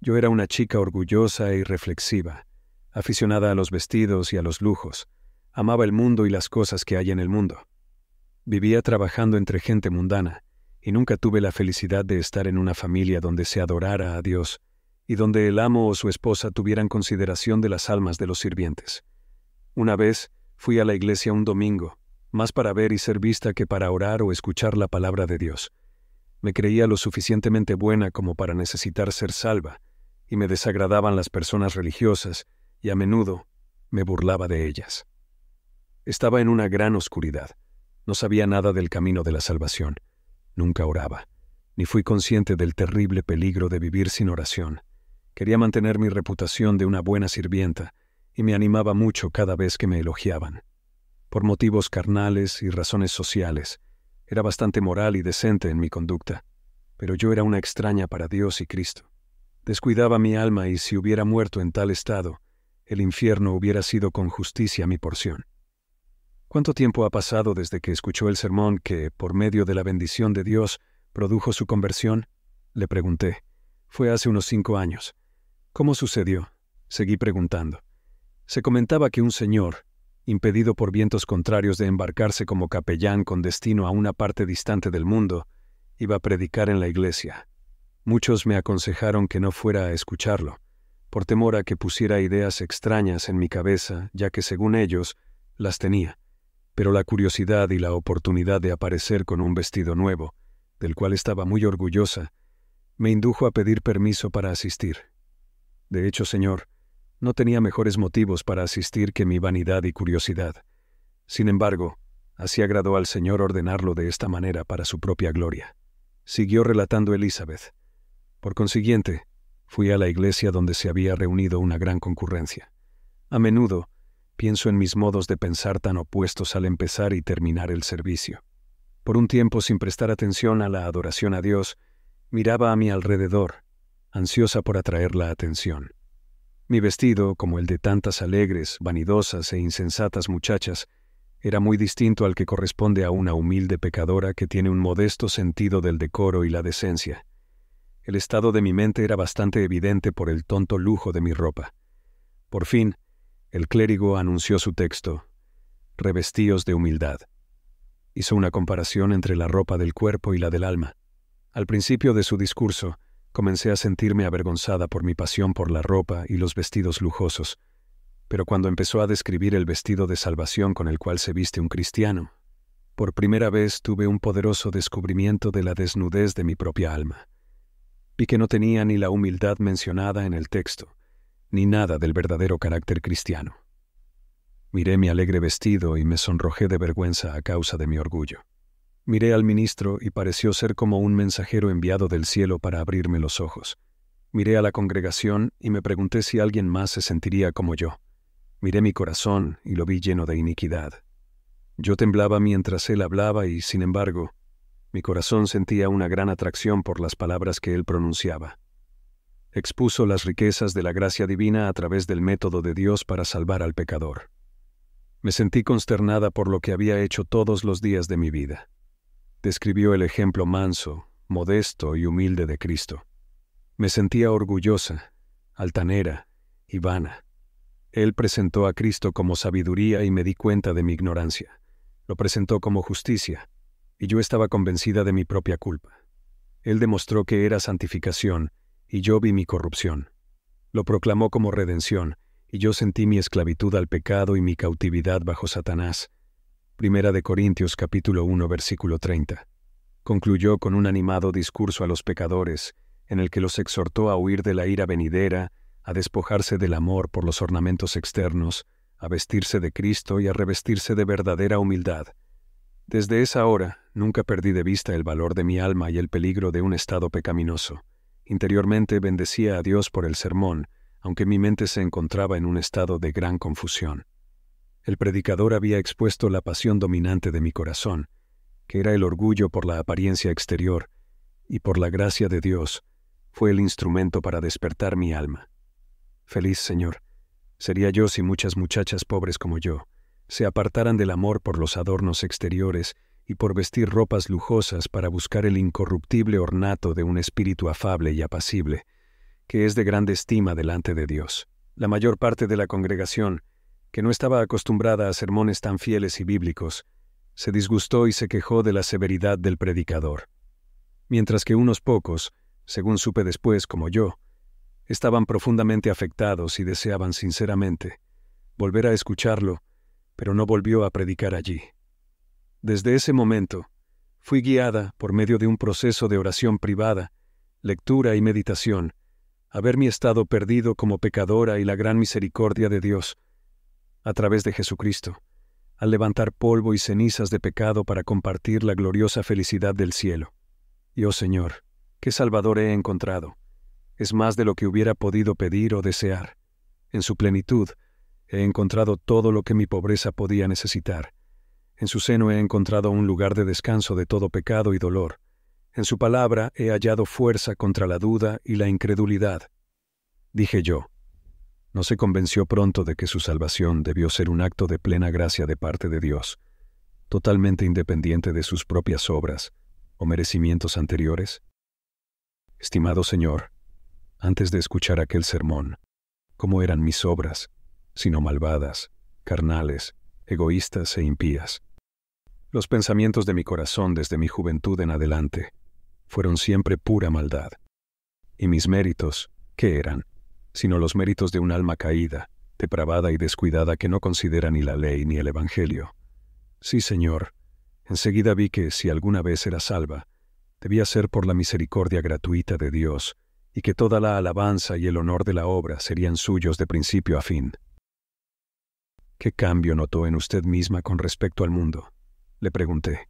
Speaker 1: yo era una chica orgullosa y reflexiva aficionada a los vestidos y a los lujos, amaba el mundo y las cosas que hay en el mundo. Vivía trabajando entre gente mundana, y nunca tuve la felicidad de estar en una familia donde se adorara a Dios, y donde el amo o su esposa tuvieran consideración de las almas de los sirvientes. Una vez fui a la iglesia un domingo, más para ver y ser vista que para orar o escuchar la palabra de Dios. Me creía lo suficientemente buena como para necesitar ser salva, y me desagradaban las personas religiosas, y a menudo me burlaba de ellas. Estaba en una gran oscuridad. No sabía nada del camino de la salvación. Nunca oraba, ni fui consciente del terrible peligro de vivir sin oración. Quería mantener mi reputación de una buena sirvienta, y me animaba mucho cada vez que me elogiaban. Por motivos carnales y razones sociales, era bastante moral y decente en mi conducta, pero yo era una extraña para Dios y Cristo. Descuidaba mi alma y si hubiera muerto en tal estado, el infierno hubiera sido con justicia mi porción. ¿Cuánto tiempo ha pasado desde que escuchó el sermón que, por medio de la bendición de Dios, produjo su conversión? Le pregunté. Fue hace unos cinco años. ¿Cómo sucedió? Seguí preguntando. Se comentaba que un señor, impedido por vientos contrarios de embarcarse como capellán con destino a una parte distante del mundo, iba a predicar en la iglesia. Muchos me aconsejaron que no fuera a escucharlo, por temor a que pusiera ideas extrañas en mi cabeza, ya que según ellos, las tenía. Pero la curiosidad y la oportunidad de aparecer con un vestido nuevo, del cual estaba muy orgullosa, me indujo a pedir permiso para asistir. De hecho, señor, no tenía mejores motivos para asistir que mi vanidad y curiosidad. Sin embargo, así agradó al señor ordenarlo de esta manera para su propia gloria. Siguió relatando Elizabeth. Por consiguiente, Fui a la iglesia donde se había reunido una gran concurrencia. A menudo, pienso en mis modos de pensar tan opuestos al empezar y terminar el servicio. Por un tiempo, sin prestar atención a la adoración a Dios, miraba a mi alrededor, ansiosa por atraer la atención. Mi vestido, como el de tantas alegres, vanidosas e insensatas muchachas, era muy distinto al que corresponde a una humilde pecadora que tiene un modesto sentido del decoro y la decencia. El estado de mi mente era bastante evidente por el tonto lujo de mi ropa. Por fin, el clérigo anunció su texto. Revestíos de humildad. Hizo una comparación entre la ropa del cuerpo y la del alma. Al principio de su discurso, comencé a sentirme avergonzada por mi pasión por la ropa y los vestidos lujosos, pero cuando empezó a describir el vestido de salvación con el cual se viste un cristiano, por primera vez tuve un poderoso descubrimiento de la desnudez de mi propia alma que no tenía ni la humildad mencionada en el texto, ni nada del verdadero carácter cristiano. Miré mi alegre vestido y me sonrojé de vergüenza a causa de mi orgullo. Miré al ministro y pareció ser como un mensajero enviado del cielo para abrirme los ojos. Miré a la congregación y me pregunté si alguien más se sentiría como yo. Miré mi corazón y lo vi lleno de iniquidad. Yo temblaba mientras él hablaba y, sin embargo, mi corazón sentía una gran atracción por las palabras que él pronunciaba. Expuso las riquezas de la gracia divina a través del método de Dios para salvar al pecador. Me sentí consternada por lo que había hecho todos los días de mi vida. Describió el ejemplo manso, modesto y humilde de Cristo. Me sentía orgullosa, altanera y vana. Él presentó a Cristo como sabiduría y me di cuenta de mi ignorancia. Lo presentó como justicia y yo estaba convencida de mi propia culpa. Él demostró que era santificación, y yo vi mi corrupción. Lo proclamó como redención, y yo sentí mi esclavitud al pecado y mi cautividad bajo Satanás. Primera de Corintios capítulo 1 versículo 30. Concluyó con un animado discurso a los pecadores, en el que los exhortó a huir de la ira venidera, a despojarse del amor por los ornamentos externos, a vestirse de Cristo y a revestirse de verdadera humildad. Desde esa hora, nunca perdí de vista el valor de mi alma y el peligro de un estado pecaminoso. Interiormente bendecía a Dios por el sermón, aunque mi mente se encontraba en un estado de gran confusión. El predicador había expuesto la pasión dominante de mi corazón, que era el orgullo por la apariencia exterior, y por la gracia de Dios, fue el instrumento para despertar mi alma. Feliz Señor, sería yo si muchas muchachas pobres como yo se apartaran del amor por los adornos exteriores y por vestir ropas lujosas para buscar el incorruptible ornato de un espíritu afable y apacible, que es de grande estima delante de Dios. La mayor parte de la congregación, que no estaba acostumbrada a sermones tan fieles y bíblicos, se disgustó y se quejó de la severidad del predicador. Mientras que unos pocos, según supe después como yo, estaban profundamente afectados y deseaban sinceramente volver a escucharlo, pero no volvió a predicar allí. Desde ese momento, fui guiada, por medio de un proceso de oración privada, lectura y meditación, a ver mi estado perdido como pecadora y la gran misericordia de Dios, a través de Jesucristo, al levantar polvo y cenizas de pecado para compartir la gloriosa felicidad del cielo. Y oh Señor, qué Salvador he encontrado. Es más de lo que hubiera podido pedir o desear. En su plenitud, he encontrado todo lo que mi pobreza podía necesitar en su seno he encontrado un lugar de descanso de todo pecado y dolor. En su palabra he hallado fuerza contra la duda y la incredulidad. Dije yo, no se convenció pronto de que su salvación debió ser un acto de plena gracia de parte de Dios, totalmente independiente de sus propias obras o merecimientos anteriores. Estimado Señor, antes de escuchar aquel sermón, ¿cómo eran mis obras, sino malvadas, carnales, egoístas e impías? Los pensamientos de mi corazón desde mi juventud en adelante fueron siempre pura maldad. ¿Y mis méritos, qué eran? Sino los méritos de un alma caída, depravada y descuidada que no considera ni la ley ni el Evangelio. Sí, Señor, enseguida vi que si alguna vez era salva, debía ser por la misericordia gratuita de Dios, y que toda la alabanza y el honor de la obra serían suyos de principio a fin. ¿Qué cambio notó en usted misma con respecto al mundo? Le pregunté.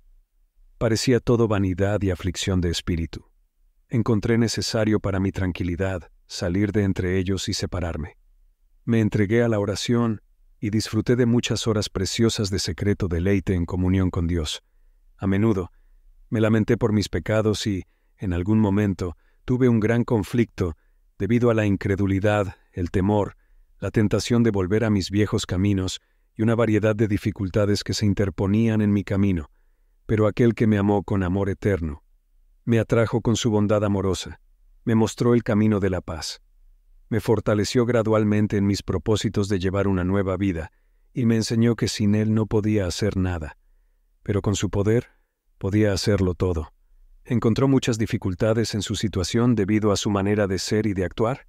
Speaker 1: Parecía todo vanidad y aflicción de espíritu. Encontré necesario para mi tranquilidad salir de entre ellos y separarme. Me entregué a la oración y disfruté de muchas horas preciosas de secreto deleite en comunión con Dios. A menudo, me lamenté por mis pecados y, en algún momento, tuve un gran conflicto debido a la incredulidad, el temor, la tentación de volver a mis viejos caminos y una variedad de dificultades que se interponían en mi camino, pero aquel que me amó con amor eterno, me atrajo con su bondad amorosa, me mostró el camino de la paz, me fortaleció gradualmente en mis propósitos de llevar una nueva vida, y me enseñó que sin él no podía hacer nada, pero con su poder podía hacerlo todo. Encontró muchas dificultades en su situación debido a su manera de ser y de actuar,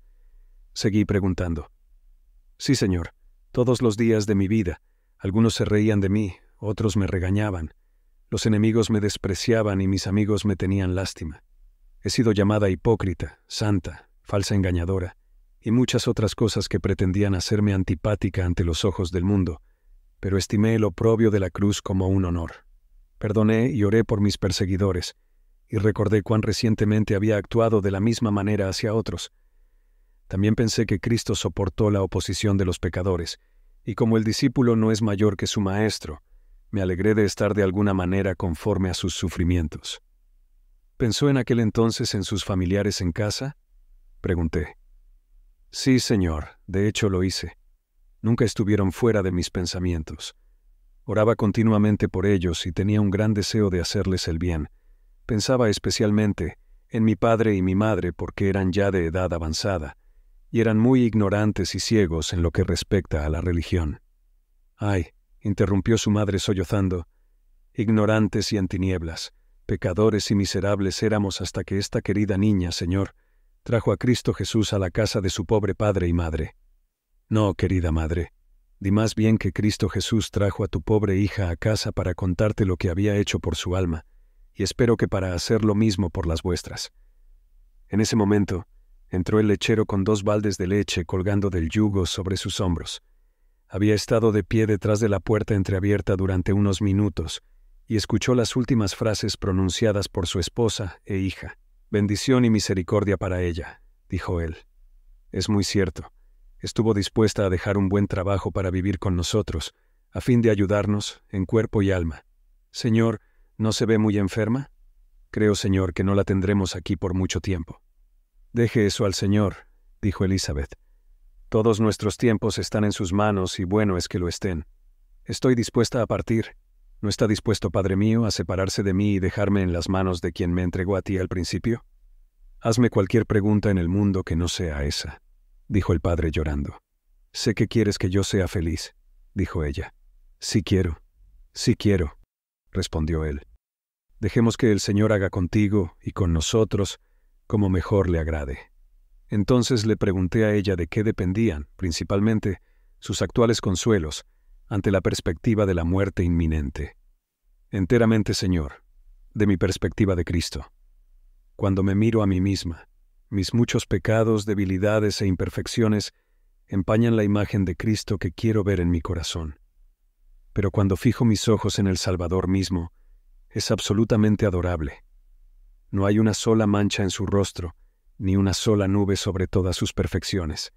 Speaker 1: Seguí preguntando. Sí, señor todos los días de mi vida. Algunos se reían de mí, otros me regañaban. Los enemigos me despreciaban y mis amigos me tenían lástima. He sido llamada hipócrita, santa, falsa engañadora, y muchas otras cosas que pretendían hacerme antipática ante los ojos del mundo, pero estimé el oprobio de la cruz como un honor. Perdoné y oré por mis perseguidores, y recordé cuán recientemente había actuado de la misma manera hacia otros, también pensé que Cristo soportó la oposición de los pecadores, y como el discípulo no es mayor que su maestro, me alegré de estar de alguna manera conforme a sus sufrimientos. ¿Pensó en aquel entonces en sus familiares en casa? Pregunté. Sí, señor, de hecho lo hice. Nunca estuvieron fuera de mis pensamientos. Oraba continuamente por ellos y tenía un gran deseo de hacerles el bien. Pensaba especialmente en mi padre y mi madre porque eran ya de edad avanzada, y eran muy ignorantes y ciegos en lo que respecta a la religión. Ay, interrumpió su madre sollozando, ignorantes y en tinieblas, pecadores y miserables éramos hasta que esta querida niña, Señor, trajo a Cristo Jesús a la casa de su pobre padre y madre. No, querida madre, di más bien que Cristo Jesús trajo a tu pobre hija a casa para contarte lo que había hecho por su alma, y espero que para hacer lo mismo por las vuestras. En ese momento, Entró el lechero con dos baldes de leche colgando del yugo sobre sus hombros. Había estado de pie detrás de la puerta entreabierta durante unos minutos y escuchó las últimas frases pronunciadas por su esposa e hija. Bendición y misericordia para ella, dijo él. Es muy cierto. Estuvo dispuesta a dejar un buen trabajo para vivir con nosotros, a fin de ayudarnos en cuerpo y alma. Señor, ¿no se ve muy enferma? Creo, Señor, que no la tendremos aquí por mucho tiempo. Deje eso al Señor, dijo Elizabeth. Todos nuestros tiempos están en sus manos y bueno es que lo estén. Estoy dispuesta a partir. ¿No está dispuesto, Padre mío, a separarse de mí y dejarme en las manos de quien me entregó a ti al principio? Hazme cualquier pregunta en el mundo que no sea esa, dijo el padre llorando. Sé que quieres que yo sea feliz, dijo ella. Sí quiero, sí quiero, respondió él. Dejemos que el Señor haga contigo y con nosotros como mejor le agrade. Entonces le pregunté a ella de qué dependían, principalmente, sus actuales consuelos, ante la perspectiva de la muerte inminente. Enteramente, Señor, de mi perspectiva de Cristo. Cuando me miro a mí misma, mis muchos pecados, debilidades e imperfecciones empañan la imagen de Cristo que quiero ver en mi corazón. Pero cuando fijo mis ojos en el Salvador mismo, es absolutamente adorable no hay una sola mancha en su rostro, ni una sola nube sobre todas sus perfecciones.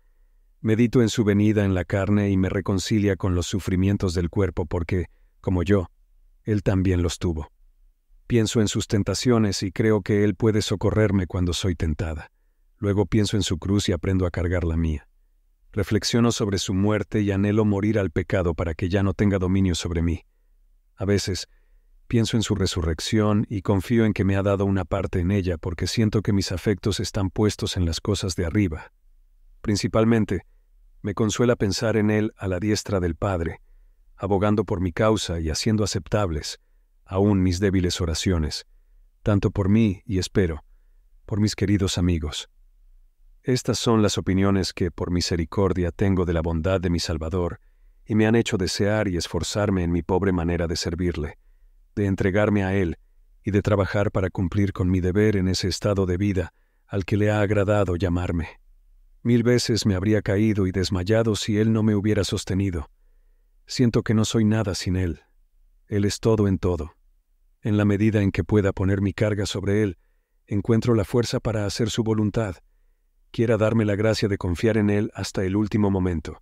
Speaker 1: Medito en su venida en la carne y me reconcilia con los sufrimientos del cuerpo porque, como yo, él también los tuvo. Pienso en sus tentaciones y creo que él puede socorrerme cuando soy tentada. Luego pienso en su cruz y aprendo a cargar la mía. Reflexiono sobre su muerte y anhelo morir al pecado para que ya no tenga dominio sobre mí. A veces, Pienso en su resurrección y confío en que me ha dado una parte en ella porque siento que mis afectos están puestos en las cosas de arriba. Principalmente, me consuela pensar en Él a la diestra del Padre, abogando por mi causa y haciendo aceptables, aún mis débiles oraciones, tanto por mí y espero, por mis queridos amigos. Estas son las opiniones que por misericordia tengo de la bondad de mi Salvador, y me han hecho desear y esforzarme en mi pobre manera de servirle de entregarme a Él y de trabajar para cumplir con mi deber en ese estado de vida al que le ha agradado llamarme. Mil veces me habría caído y desmayado si Él no me hubiera sostenido. Siento que no soy nada sin Él. Él es todo en todo. En la medida en que pueda poner mi carga sobre Él, encuentro la fuerza para hacer su voluntad. Quiera darme la gracia de confiar en Él hasta el último momento.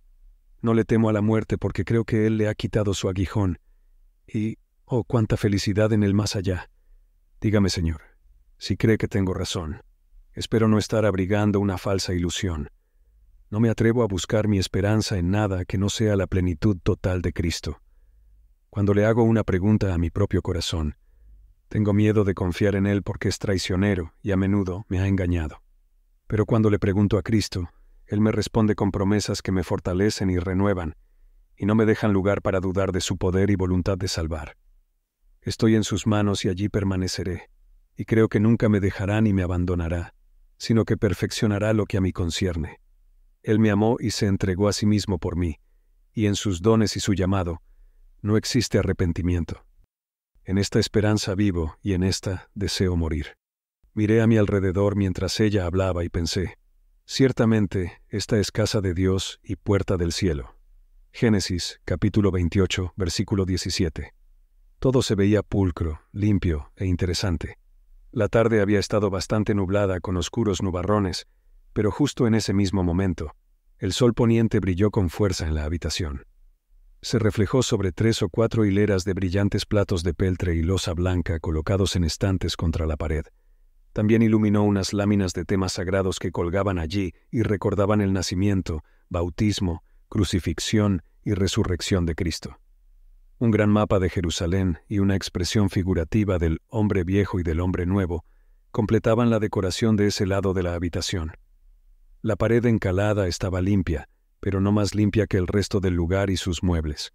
Speaker 1: No le temo a la muerte porque creo que Él le ha quitado su aguijón, y Oh, cuánta felicidad en el más allá. Dígame, Señor, si cree que tengo razón. Espero no estar abrigando una falsa ilusión. No me atrevo a buscar mi esperanza en nada que no sea la plenitud total de Cristo. Cuando le hago una pregunta a mi propio corazón, tengo miedo de confiar en Él porque es traicionero y a menudo me ha engañado. Pero cuando le pregunto a Cristo, Él me responde con promesas que me fortalecen y renuevan, y no me dejan lugar para dudar de su poder y voluntad de salvar. Estoy en sus manos y allí permaneceré, y creo que nunca me dejará ni me abandonará, sino que perfeccionará lo que a mí concierne. Él me amó y se entregó a sí mismo por mí, y en sus dones y su llamado, no existe arrepentimiento. En esta esperanza vivo y en esta deseo morir. Miré a mi alrededor mientras ella hablaba y pensé, ciertamente esta es casa de Dios y puerta del cielo. Génesis capítulo 28 versículo 17. Todo se veía pulcro, limpio e interesante. La tarde había estado bastante nublada con oscuros nubarrones, pero justo en ese mismo momento, el sol poniente brilló con fuerza en la habitación. Se reflejó sobre tres o cuatro hileras de brillantes platos de peltre y losa blanca colocados en estantes contra la pared. También iluminó unas láminas de temas sagrados que colgaban allí y recordaban el nacimiento, bautismo, crucifixión y resurrección de Cristo un gran mapa de Jerusalén y una expresión figurativa del hombre viejo y del hombre nuevo completaban la decoración de ese lado de la habitación. La pared encalada estaba limpia, pero no más limpia que el resto del lugar y sus muebles.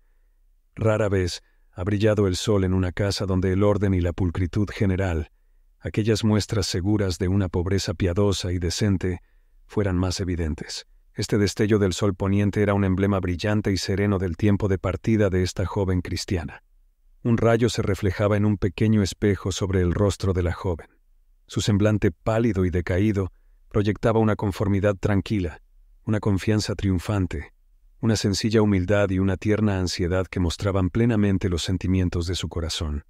Speaker 1: Rara vez ha brillado el sol en una casa donde el orden y la pulcritud general, aquellas muestras seguras de una pobreza piadosa y decente, fueran más evidentes. Este destello del sol poniente era un emblema brillante y sereno del tiempo de partida de esta joven cristiana. Un rayo se reflejaba en un pequeño espejo sobre el rostro de la joven. Su semblante pálido y decaído proyectaba una conformidad tranquila, una confianza triunfante, una sencilla humildad y una tierna ansiedad que mostraban plenamente los sentimientos de su corazón.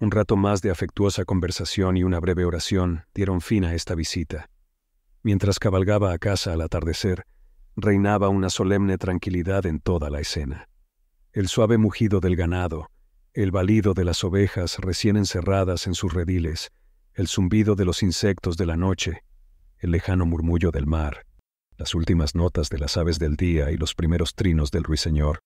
Speaker 1: Un rato más de afectuosa conversación y una breve oración dieron fin a esta visita. Mientras cabalgaba a casa al atardecer, reinaba una solemne tranquilidad en toda la escena. El suave mugido del ganado, el balido de las ovejas recién encerradas en sus rediles, el zumbido de los insectos de la noche, el lejano murmullo del mar, las últimas notas de las aves del día y los primeros trinos del ruiseñor,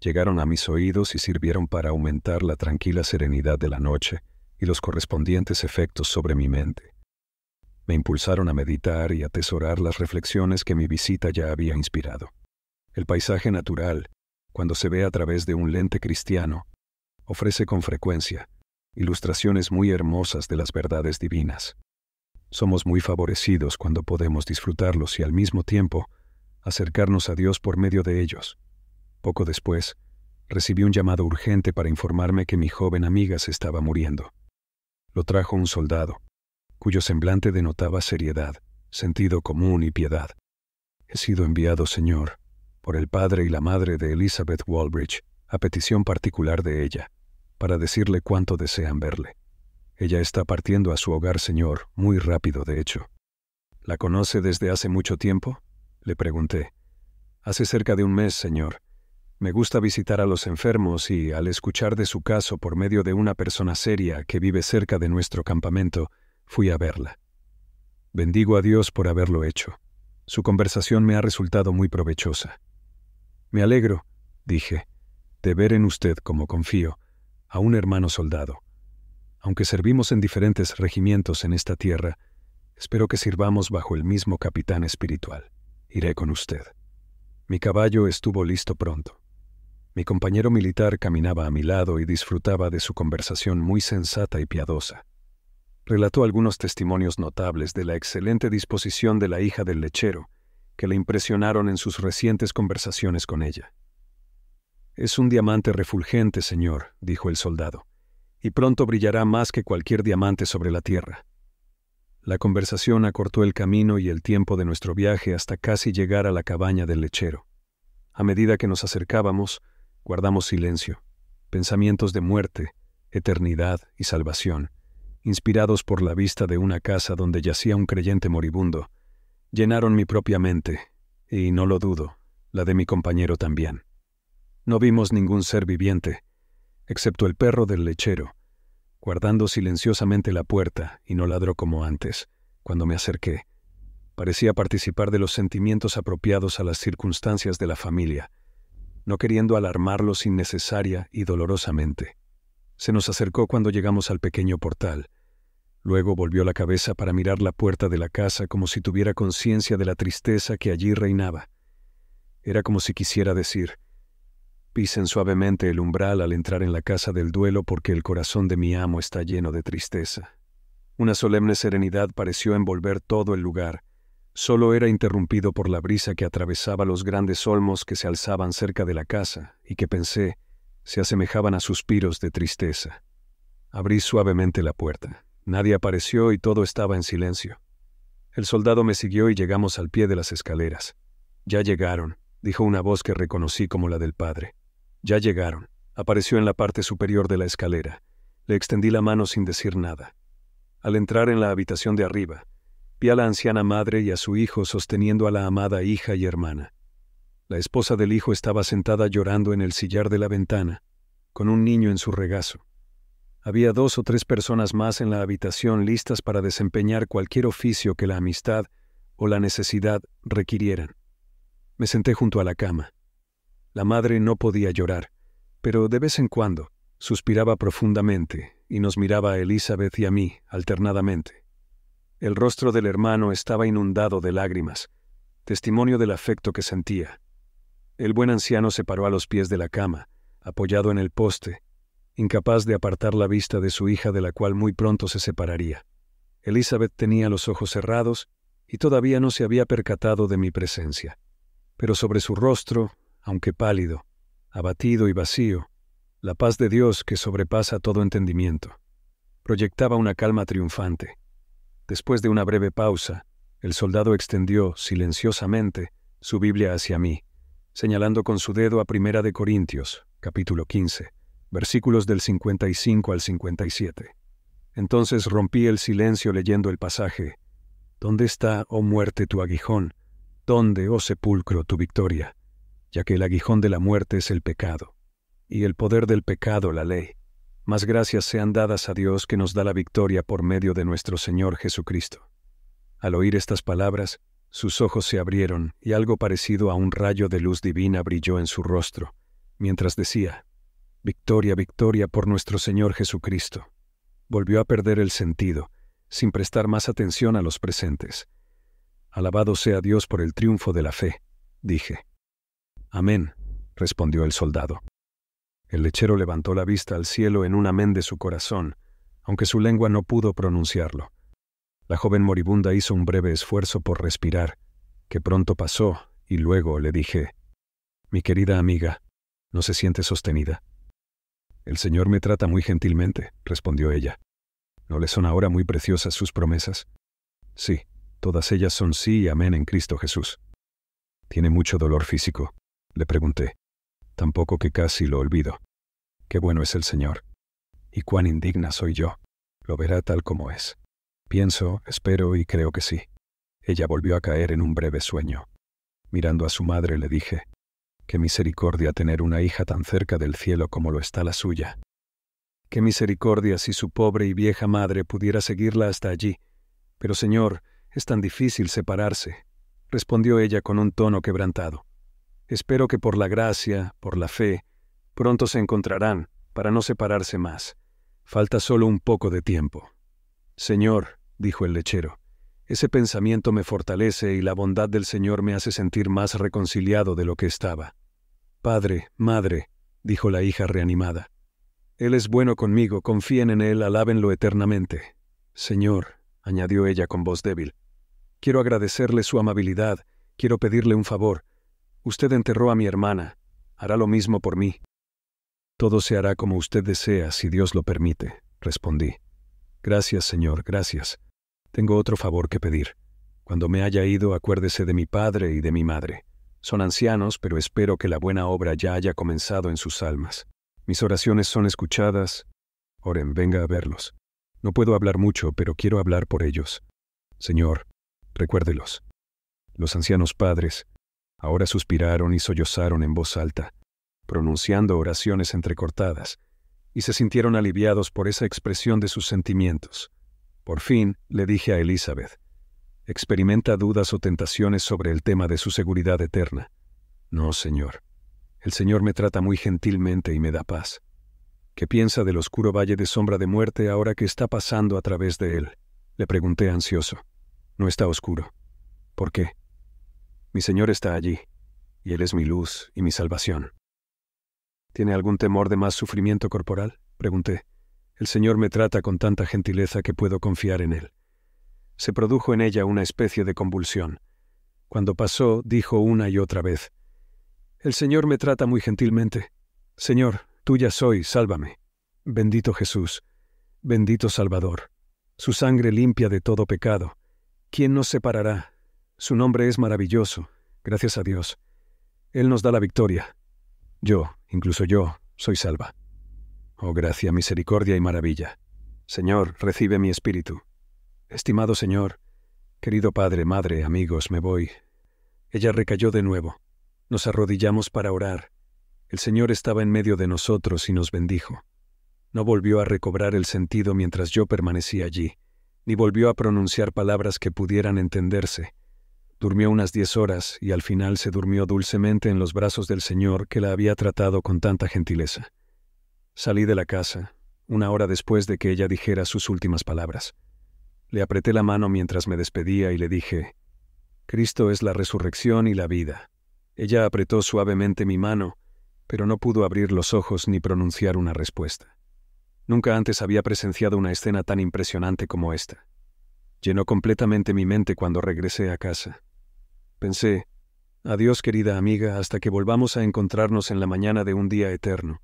Speaker 1: llegaron a mis oídos y sirvieron para aumentar la tranquila serenidad de la noche y los correspondientes efectos sobre mi mente me impulsaron a meditar y atesorar las reflexiones que mi visita ya había inspirado. El paisaje natural, cuando se ve a través de un lente cristiano, ofrece con frecuencia ilustraciones muy hermosas de las verdades divinas. Somos muy favorecidos cuando podemos disfrutarlos y al mismo tiempo acercarnos a Dios por medio de ellos. Poco después, recibí un llamado urgente para informarme que mi joven amiga se estaba muriendo. Lo trajo un soldado, cuyo semblante denotaba seriedad, sentido común y piedad. He sido enviado, Señor, por el padre y la madre de Elizabeth Walbridge, a petición particular de ella, para decirle cuánto desean verle. Ella está partiendo a su hogar, Señor, muy rápido, de hecho. ¿La conoce desde hace mucho tiempo? Le pregunté. Hace cerca de un mes, Señor. Me gusta visitar a los enfermos y, al escuchar de su caso por medio de una persona seria que vive cerca de nuestro campamento, fui a verla. Bendigo a Dios por haberlo hecho. Su conversación me ha resultado muy provechosa. Me alegro, dije, de ver en usted, como confío, a un hermano soldado. Aunque servimos en diferentes regimientos en esta tierra, espero que sirvamos bajo el mismo capitán espiritual. Iré con usted. Mi caballo estuvo listo pronto. Mi compañero militar caminaba a mi lado y disfrutaba de su conversación muy sensata y piadosa relató algunos testimonios notables de la excelente disposición de la hija del lechero, que le impresionaron en sus recientes conversaciones con ella. Es un diamante refulgente, señor, dijo el soldado, y pronto brillará más que cualquier diamante sobre la tierra. La conversación acortó el camino y el tiempo de nuestro viaje hasta casi llegar a la cabaña del lechero. A medida que nos acercábamos, guardamos silencio, pensamientos de muerte, eternidad y salvación, inspirados por la vista de una casa donde yacía un creyente moribundo, llenaron mi propia mente, y no lo dudo, la de mi compañero también. No vimos ningún ser viviente, excepto el perro del lechero, guardando silenciosamente la puerta y no ladró como antes, cuando me acerqué. Parecía participar de los sentimientos apropiados a las circunstancias de la familia, no queriendo alarmarlos innecesaria y dolorosamente. Se nos acercó cuando llegamos al pequeño portal. Luego volvió la cabeza para mirar la puerta de la casa como si tuviera conciencia de la tristeza que allí reinaba. Era como si quisiera decir, pisen suavemente el umbral al entrar en la casa del duelo porque el corazón de mi amo está lleno de tristeza. Una solemne serenidad pareció envolver todo el lugar. Solo era interrumpido por la brisa que atravesaba los grandes olmos que se alzaban cerca de la casa, y que pensé, se asemejaban a suspiros de tristeza. Abrí suavemente la puerta. Nadie apareció y todo estaba en silencio. El soldado me siguió y llegamos al pie de las escaleras. Ya llegaron, dijo una voz que reconocí como la del padre. Ya llegaron. Apareció en la parte superior de la escalera. Le extendí la mano sin decir nada. Al entrar en la habitación de arriba, vi a la anciana madre y a su hijo sosteniendo a la amada hija y hermana. La esposa del hijo estaba sentada llorando en el sillar de la ventana, con un niño en su regazo. Había dos o tres personas más en la habitación listas para desempeñar cualquier oficio que la amistad o la necesidad requirieran. Me senté junto a la cama. La madre no podía llorar, pero de vez en cuando suspiraba profundamente y nos miraba a Elizabeth y a mí alternadamente. El rostro del hermano estaba inundado de lágrimas, testimonio del afecto que sentía. El buen anciano se paró a los pies de la cama, apoyado en el poste, incapaz de apartar la vista de su hija de la cual muy pronto se separaría. Elizabeth tenía los ojos cerrados y todavía no se había percatado de mi presencia. Pero sobre su rostro, aunque pálido, abatido y vacío, la paz de Dios que sobrepasa todo entendimiento, proyectaba una calma triunfante. Después de una breve pausa, el soldado extendió, silenciosamente, su Biblia hacia mí, señalando con su dedo a Primera de Corintios, capítulo 15, versículos del 55 al 57. Entonces rompí el silencio leyendo el pasaje, ¿Dónde está, oh muerte, tu aguijón? ¿Dónde, oh sepulcro, tu victoria? Ya que el aguijón de la muerte es el pecado, y el poder del pecado la ley. Más gracias sean dadas a Dios que nos da la victoria por medio de nuestro Señor Jesucristo. Al oír estas palabras, sus ojos se abrieron y algo parecido a un rayo de luz divina brilló en su rostro, mientras decía, Victoria, victoria por nuestro Señor Jesucristo. Volvió a perder el sentido, sin prestar más atención a los presentes. Alabado sea Dios por el triunfo de la fe, dije. Amén, respondió el soldado. El lechero levantó la vista al cielo en un amén de su corazón, aunque su lengua no pudo pronunciarlo. La joven moribunda hizo un breve esfuerzo por respirar, que pronto pasó, y luego le dije, Mi querida amiga, ¿no se siente sostenida? El Señor me trata muy gentilmente, respondió ella. ¿No le son ahora muy preciosas sus promesas? Sí, todas ellas son sí y amén en Cristo Jesús. ¿Tiene mucho dolor físico? Le pregunté. Tampoco que casi lo olvido. Qué bueno es el Señor. Y cuán indigna soy yo. Lo verá tal como es. Pienso, espero y creo que sí. Ella volvió a caer en un breve sueño. Mirando a su madre le dije, Qué misericordia tener una hija tan cerca del cielo como lo está la suya. Qué misericordia si su pobre y vieja madre pudiera seguirla hasta allí. Pero, señor, es tan difícil separarse, respondió ella con un tono quebrantado. Espero que por la gracia, por la fe, pronto se encontrarán, para no separarse más. Falta solo un poco de tiempo. Señor, dijo el lechero, ese pensamiento me fortalece y la bondad del Señor me hace sentir más reconciliado de lo que estaba. Padre, madre, dijo la hija reanimada. Él es bueno conmigo, confíen en Él, alábenlo eternamente. Señor, añadió ella con voz débil, quiero agradecerle su amabilidad, quiero pedirle un favor. Usted enterró a mi hermana, hará lo mismo por mí. Todo se hará como usted desea si Dios lo permite, respondí. Gracias, Señor, gracias. Tengo otro favor que pedir. Cuando me haya ido, acuérdese de mi padre y de mi madre. Son ancianos, pero espero que la buena obra ya haya comenzado en sus almas. Mis oraciones son escuchadas. Oren, venga a verlos. No puedo hablar mucho, pero quiero hablar por ellos. Señor, recuérdelos. Los ancianos padres ahora suspiraron y sollozaron en voz alta, pronunciando oraciones entrecortadas, y se sintieron aliviados por esa expresión de sus sentimientos. Por fin, le dije a Elizabeth, experimenta dudas o tentaciones sobre el tema de su seguridad eterna. No, señor. El Señor me trata muy gentilmente y me da paz. ¿Qué piensa del oscuro valle de sombra de muerte ahora que está pasando a través de él? Le pregunté ansioso. No está oscuro. ¿Por qué? Mi Señor está allí, y Él es mi luz y mi salvación. ¿Tiene algún temor de más sufrimiento corporal? pregunté. El Señor me trata con tanta gentileza que puedo confiar en Él. Se produjo en ella una especie de convulsión. Cuando pasó, dijo una y otra vez, El Señor me trata muy gentilmente. Señor, tuya soy, sálvame. Bendito Jesús, bendito Salvador. Su sangre limpia de todo pecado. ¿Quién nos separará? Su nombre es maravilloso, gracias a Dios. Él nos da la victoria. Yo, incluso yo, soy salva. Oh gracia, misericordia y maravilla. Señor, recibe mi espíritu. Estimado Señor, querido Padre, Madre, amigos, me voy. Ella recayó de nuevo. Nos arrodillamos para orar. El Señor estaba en medio de nosotros y nos bendijo. No volvió a recobrar el sentido mientras yo permanecía allí, ni volvió a pronunciar palabras que pudieran entenderse, Durmió unas diez horas y al final se durmió dulcemente en los brazos del Señor que la había tratado con tanta gentileza. Salí de la casa, una hora después de que ella dijera sus últimas palabras. Le apreté la mano mientras me despedía y le dije, Cristo es la resurrección y la vida. Ella apretó suavemente mi mano, pero no pudo abrir los ojos ni pronunciar una respuesta. Nunca antes había presenciado una escena tan impresionante como esta. Llenó completamente mi mente cuando regresé a casa. Pensé, adiós querida amiga hasta que volvamos a encontrarnos en la mañana de un día eterno.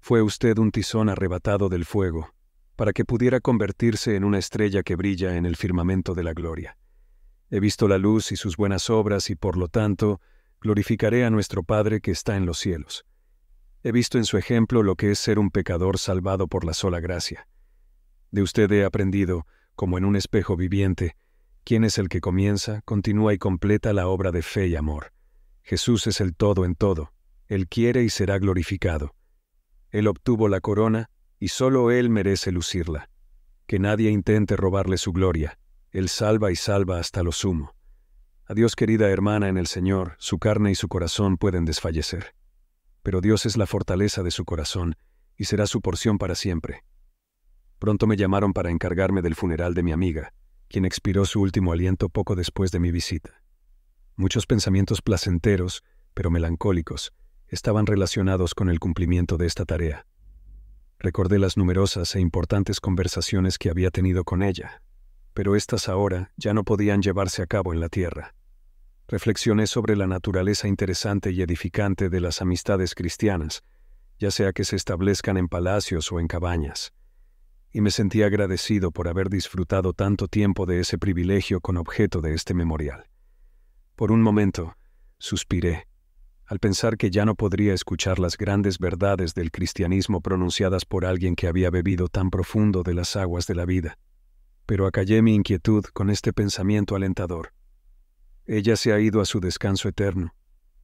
Speaker 1: Fue usted un tizón arrebatado del fuego, para que pudiera convertirse en una estrella que brilla en el firmamento de la gloria. He visto la luz y sus buenas obras y por lo tanto, glorificaré a nuestro Padre que está en los cielos. He visto en su ejemplo lo que es ser un pecador salvado por la sola gracia. De usted he aprendido, como en un espejo viviente, quien es el que comienza, continúa y completa la obra de fe y amor. Jesús es el todo en todo, Él quiere y será glorificado. Él obtuvo la corona, y solo Él merece lucirla. Que nadie intente robarle su gloria, Él salva y salva hasta lo sumo. Adiós, querida hermana en el Señor, su carne y su corazón pueden desfallecer. Pero Dios es la fortaleza de su corazón, y será su porción para siempre. Pronto me llamaron para encargarme del funeral de mi amiga, quien expiró su último aliento poco después de mi visita. Muchos pensamientos placenteros, pero melancólicos, estaban relacionados con el cumplimiento de esta tarea. Recordé las numerosas e importantes conversaciones que había tenido con ella, pero estas ahora ya no podían llevarse a cabo en la Tierra. Reflexioné sobre la naturaleza interesante y edificante de las amistades cristianas, ya sea que se establezcan en palacios o en cabañas y me sentí agradecido por haber disfrutado tanto tiempo de ese privilegio con objeto de este memorial. Por un momento, suspiré, al pensar que ya no podría escuchar las grandes verdades del cristianismo pronunciadas por alguien que había bebido tan profundo de las aguas de la vida. Pero acallé mi inquietud con este pensamiento alentador. Ella se ha ido a su descanso eterno.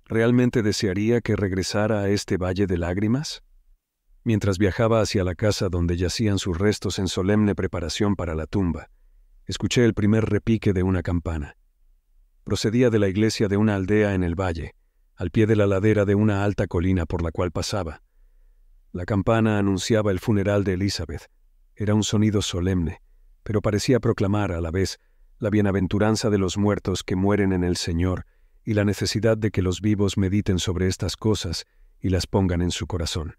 Speaker 1: ¿Realmente desearía que regresara a este valle de lágrimas? mientras viajaba hacia la casa donde yacían sus restos en solemne preparación para la tumba, escuché el primer repique de una campana. Procedía de la iglesia de una aldea en el valle, al pie de la ladera de una alta colina por la cual pasaba. La campana anunciaba el funeral de Elizabeth. Era un sonido solemne, pero parecía proclamar a la vez la bienaventuranza de los muertos que mueren en el Señor y la necesidad de que los vivos mediten sobre estas cosas y las pongan en su corazón.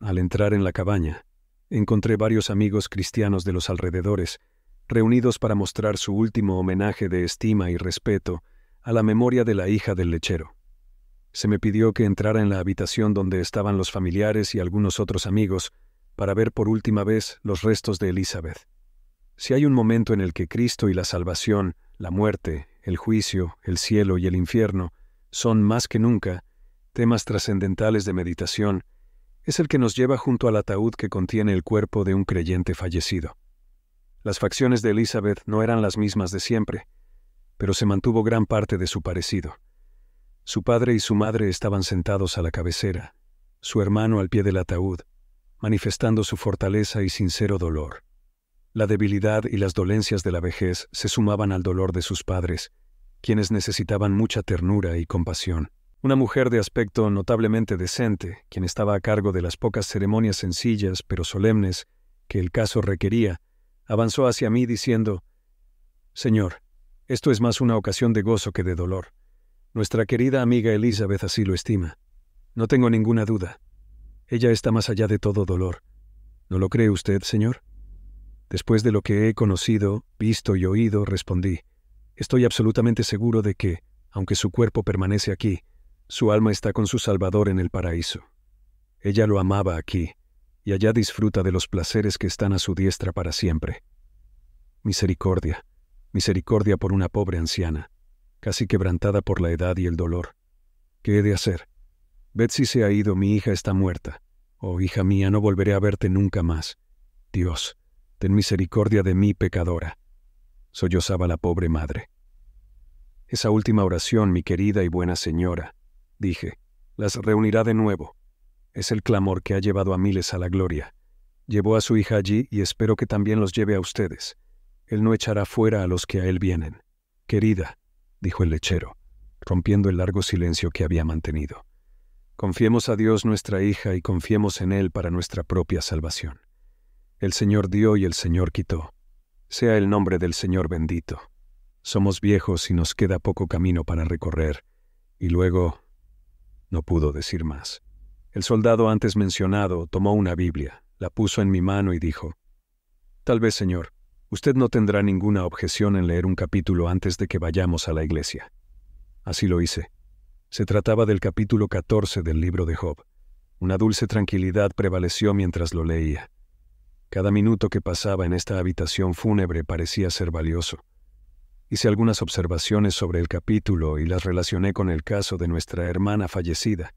Speaker 1: Al entrar en la cabaña, encontré varios amigos cristianos de los alrededores, reunidos para mostrar su último homenaje de estima y respeto a la memoria de la hija del lechero. Se me pidió que entrara en la habitación donde estaban los familiares y algunos otros amigos para ver por última vez los restos de Elizabeth. Si hay un momento en el que Cristo y la salvación, la muerte, el juicio, el cielo y el infierno son más que nunca temas trascendentales de meditación, es el que nos lleva junto al ataúd que contiene el cuerpo de un creyente fallecido. Las facciones de Elizabeth no eran las mismas de siempre, pero se mantuvo gran parte de su parecido. Su padre y su madre estaban sentados a la cabecera, su hermano al pie del ataúd, manifestando su fortaleza y sincero dolor. La debilidad y las dolencias de la vejez se sumaban al dolor de sus padres, quienes necesitaban mucha ternura y compasión. Una mujer de aspecto notablemente decente, quien estaba a cargo de las pocas ceremonias sencillas pero solemnes que el caso requería, avanzó hacia mí diciendo, Señor, esto es más una ocasión de gozo que de dolor. Nuestra querida amiga Elizabeth así lo estima. No tengo ninguna duda. Ella está más allá de todo dolor. ¿No lo cree usted, señor? Después de lo que he conocido, visto y oído, respondí, estoy absolutamente seguro de que, aunque su cuerpo permanece aquí, su alma está con su Salvador en el paraíso. Ella lo amaba aquí, y allá disfruta de los placeres que están a su diestra para siempre. Misericordia, misericordia por una pobre anciana, casi quebrantada por la edad y el dolor. ¿Qué he de hacer? Betsy se ha ido, mi hija está muerta. Oh, hija mía, no volveré a verte nunca más. Dios, ten misericordia de mí, pecadora. Sollozaba la pobre madre. Esa última oración, mi querida y buena señora, dije, las reunirá de nuevo. Es el clamor que ha llevado a miles a la gloria. Llevó a su hija allí y espero que también los lleve a ustedes. Él no echará fuera a los que a él vienen. Querida, dijo el lechero, rompiendo el largo silencio que había mantenido. Confiemos a Dios nuestra hija y confiemos en Él para nuestra propia salvación. El Señor dio y el Señor quitó. Sea el nombre del Señor bendito. Somos viejos y nos queda poco camino para recorrer, y luego no pudo decir más. El soldado antes mencionado tomó una Biblia, la puso en mi mano y dijo, Tal vez, señor, usted no tendrá ninguna objeción en leer un capítulo antes de que vayamos a la iglesia. Así lo hice. Se trataba del capítulo 14 del libro de Job. Una dulce tranquilidad prevaleció mientras lo leía. Cada minuto que pasaba en esta habitación fúnebre parecía ser valioso. Hice algunas observaciones sobre el capítulo y las relacioné con el caso de nuestra hermana fallecida.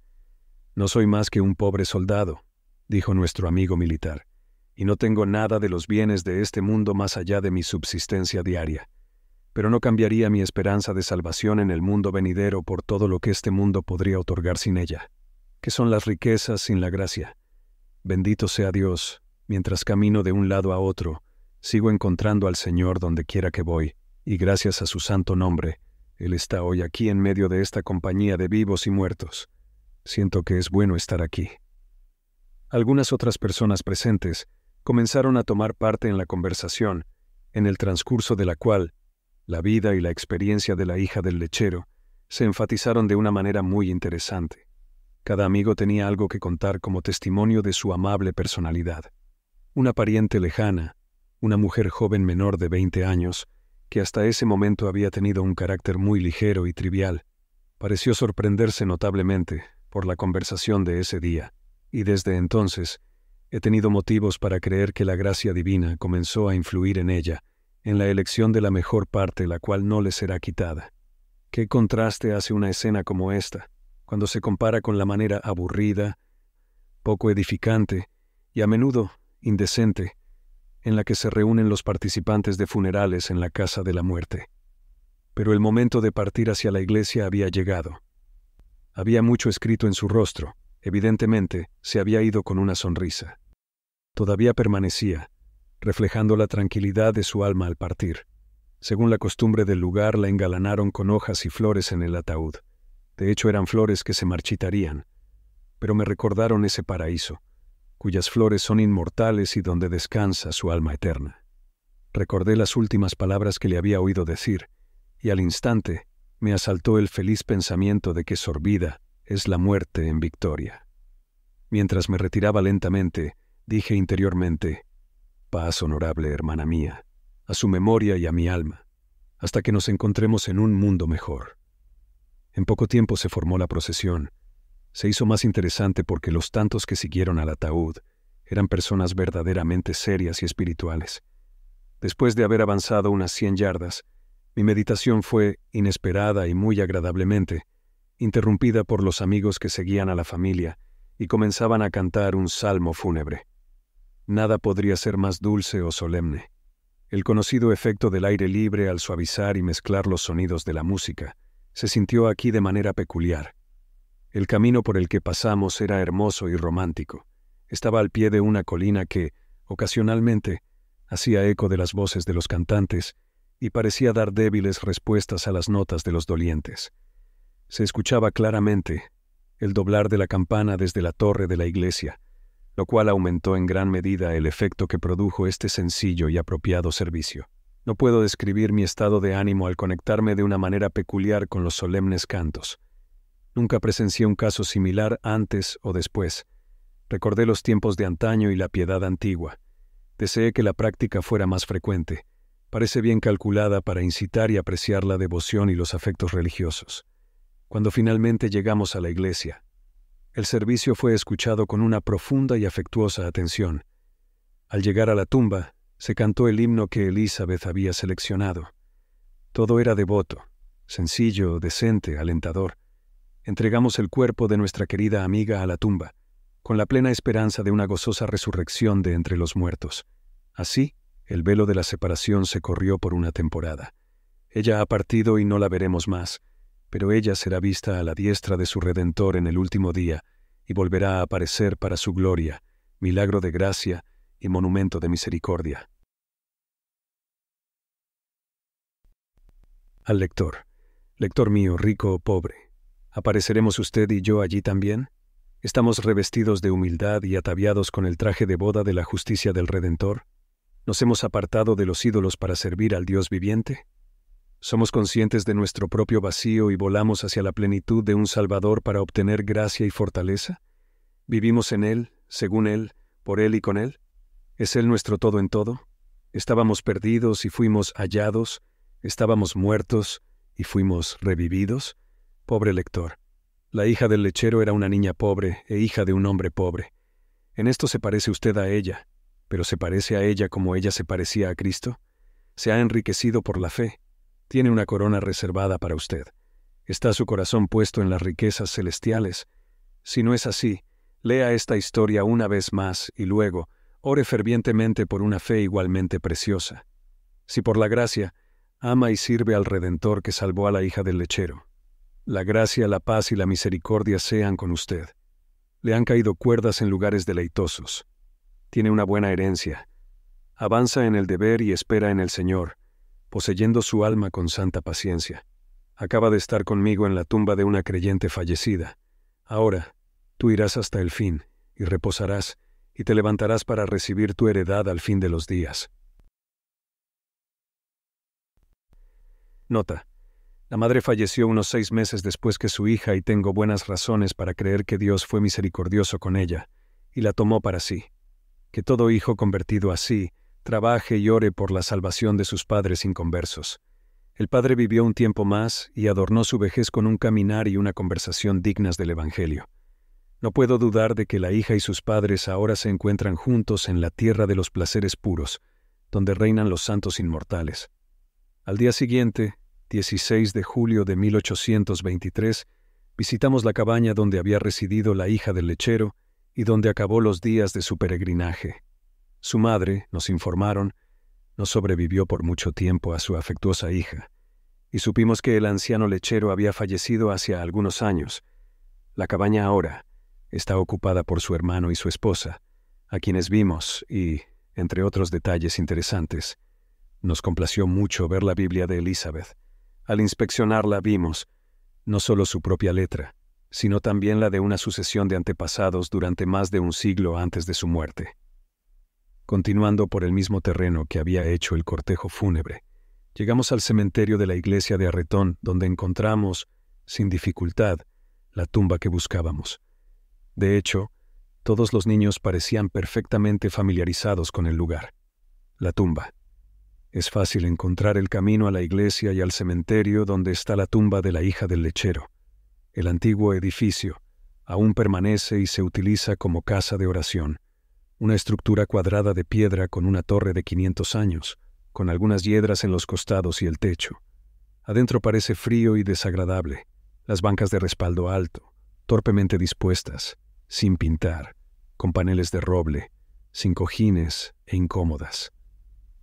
Speaker 1: No soy más que un pobre soldado, dijo nuestro amigo militar, y no tengo nada de los bienes de este mundo más allá de mi subsistencia diaria. Pero no cambiaría mi esperanza de salvación en el mundo venidero por todo lo que este mundo podría otorgar sin ella, que son las riquezas sin la gracia. Bendito sea Dios, mientras camino de un lado a otro, sigo encontrando al Señor donde quiera que voy, y gracias a su santo nombre, Él está hoy aquí en medio de esta compañía de vivos y muertos. Siento que es bueno estar aquí. Algunas otras personas presentes comenzaron a tomar parte en la conversación, en el transcurso de la cual la vida y la experiencia de la hija del lechero se enfatizaron de una manera muy interesante. Cada amigo tenía algo que contar como testimonio de su amable personalidad. Una pariente lejana, una mujer joven menor de 20 años, que hasta ese momento había tenido un carácter muy ligero y trivial, pareció sorprenderse notablemente por la conversación de ese día, y desde entonces he tenido motivos para creer que la gracia divina comenzó a influir en ella, en la elección de la mejor parte, la cual no le será quitada. ¿Qué contraste hace una escena como esta, cuando se compara con la manera aburrida, poco edificante y a menudo indecente en la que se reúnen los participantes de funerales en la casa de la muerte. Pero el momento de partir hacia la iglesia había llegado. Había mucho escrito en su rostro, evidentemente se había ido con una sonrisa. Todavía permanecía, reflejando la tranquilidad de su alma al partir. Según la costumbre del lugar, la engalanaron con hojas y flores en el ataúd. De hecho, eran flores que se marchitarían. Pero me recordaron ese paraíso, cuyas flores son inmortales y donde descansa su alma eterna. Recordé las últimas palabras que le había oído decir, y al instante me asaltó el feliz pensamiento de que sorbida es la muerte en victoria. Mientras me retiraba lentamente, dije interiormente, Paz honorable hermana mía, a su memoria y a mi alma, hasta que nos encontremos en un mundo mejor. En poco tiempo se formó la procesión, se hizo más interesante porque los tantos que siguieron al ataúd eran personas verdaderamente serias y espirituales. Después de haber avanzado unas 100 yardas, mi meditación fue, inesperada y muy agradablemente, interrumpida por los amigos que seguían a la familia y comenzaban a cantar un salmo fúnebre. Nada podría ser más dulce o solemne. El conocido efecto del aire libre al suavizar y mezclar los sonidos de la música se sintió aquí de manera peculiar, el camino por el que pasamos era hermoso y romántico. Estaba al pie de una colina que, ocasionalmente, hacía eco de las voces de los cantantes y parecía dar débiles respuestas a las notas de los dolientes. Se escuchaba claramente el doblar de la campana desde la torre de la iglesia, lo cual aumentó en gran medida el efecto que produjo este sencillo y apropiado servicio. No puedo describir mi estado de ánimo al conectarme de una manera peculiar con los solemnes cantos. Nunca presencié un caso similar antes o después. Recordé los tiempos de antaño y la piedad antigua. Deseé que la práctica fuera más frecuente. Parece bien calculada para incitar y apreciar la devoción y los afectos religiosos. Cuando finalmente llegamos a la iglesia, el servicio fue escuchado con una profunda y afectuosa atención. Al llegar a la tumba, se cantó el himno que Elizabeth había seleccionado. Todo era devoto, sencillo, decente, alentador entregamos el cuerpo de nuestra querida amiga a la tumba, con la plena esperanza de una gozosa resurrección de entre los muertos. Así, el velo de la separación se corrió por una temporada. Ella ha partido y no la veremos más, pero ella será vista a la diestra de su Redentor en el último día, y volverá a aparecer para su gloria, milagro de gracia y monumento de misericordia. Al lector, lector mío, rico o pobre, ¿Apareceremos usted y yo allí también? ¿Estamos revestidos de humildad y ataviados con el traje de boda de la justicia del Redentor? ¿Nos hemos apartado de los ídolos para servir al Dios viviente? Somos conscientes de nuestro propio vacío y volamos hacia la plenitud de un Salvador para obtener gracia y fortaleza? ¿Vivimos en Él, según Él, por Él y con Él? ¿Es Él nuestro todo en todo? Estábamos perdidos y fuimos hallados, estábamos muertos y fuimos revividos. Pobre lector. La hija del lechero era una niña pobre e hija de un hombre pobre. En esto se parece usted a ella, pero ¿se parece a ella como ella se parecía a Cristo? Se ha enriquecido por la fe. Tiene una corona reservada para usted. Está su corazón puesto en las riquezas celestiales. Si no es así, lea esta historia una vez más y luego, ore fervientemente por una fe igualmente preciosa. Si por la gracia, ama y sirve al Redentor que salvó a la hija del lechero. La gracia, la paz y la misericordia sean con usted. Le han caído cuerdas en lugares deleitosos. Tiene una buena herencia. Avanza en el deber y espera en el Señor, poseyendo su alma con santa paciencia. Acaba de estar conmigo en la tumba de una creyente fallecida. Ahora, tú irás hasta el fin, y reposarás, y te levantarás para recibir tu heredad al fin de los días. Nota. La madre falleció unos seis meses después que su hija y tengo buenas razones para creer que Dios fue misericordioso con ella, y la tomó para sí. Que todo hijo convertido así, trabaje y ore por la salvación de sus padres inconversos. El padre vivió un tiempo más y adornó su vejez con un caminar y una conversación dignas del Evangelio. No puedo dudar de que la hija y sus padres ahora se encuentran juntos en la tierra de los placeres puros, donde reinan los santos inmortales. Al día siguiente, 16 de julio de 1823, visitamos la cabaña donde había residido la hija del lechero y donde acabó los días de su peregrinaje. Su madre, nos informaron, no sobrevivió por mucho tiempo a su afectuosa hija, y supimos que el anciano lechero había fallecido hace algunos años. La cabaña ahora está ocupada por su hermano y su esposa, a quienes vimos y, entre otros detalles interesantes, nos complació mucho ver la Biblia de Elizabeth, al inspeccionarla vimos, no solo su propia letra, sino también la de una sucesión de antepasados durante más de un siglo antes de su muerte. Continuando por el mismo terreno que había hecho el cortejo fúnebre, llegamos al cementerio de la iglesia de Arretón, donde encontramos, sin dificultad, la tumba que buscábamos. De hecho, todos los niños parecían perfectamente familiarizados con el lugar. La tumba, es fácil encontrar el camino a la iglesia y al cementerio donde está la tumba de la hija del lechero. El antiguo edificio aún permanece y se utiliza como casa de oración, una estructura cuadrada de piedra con una torre de 500 años, con algunas hiedras en los costados y el techo. Adentro parece frío y desagradable, las bancas de respaldo alto, torpemente dispuestas, sin pintar, con paneles de roble, sin cojines e incómodas.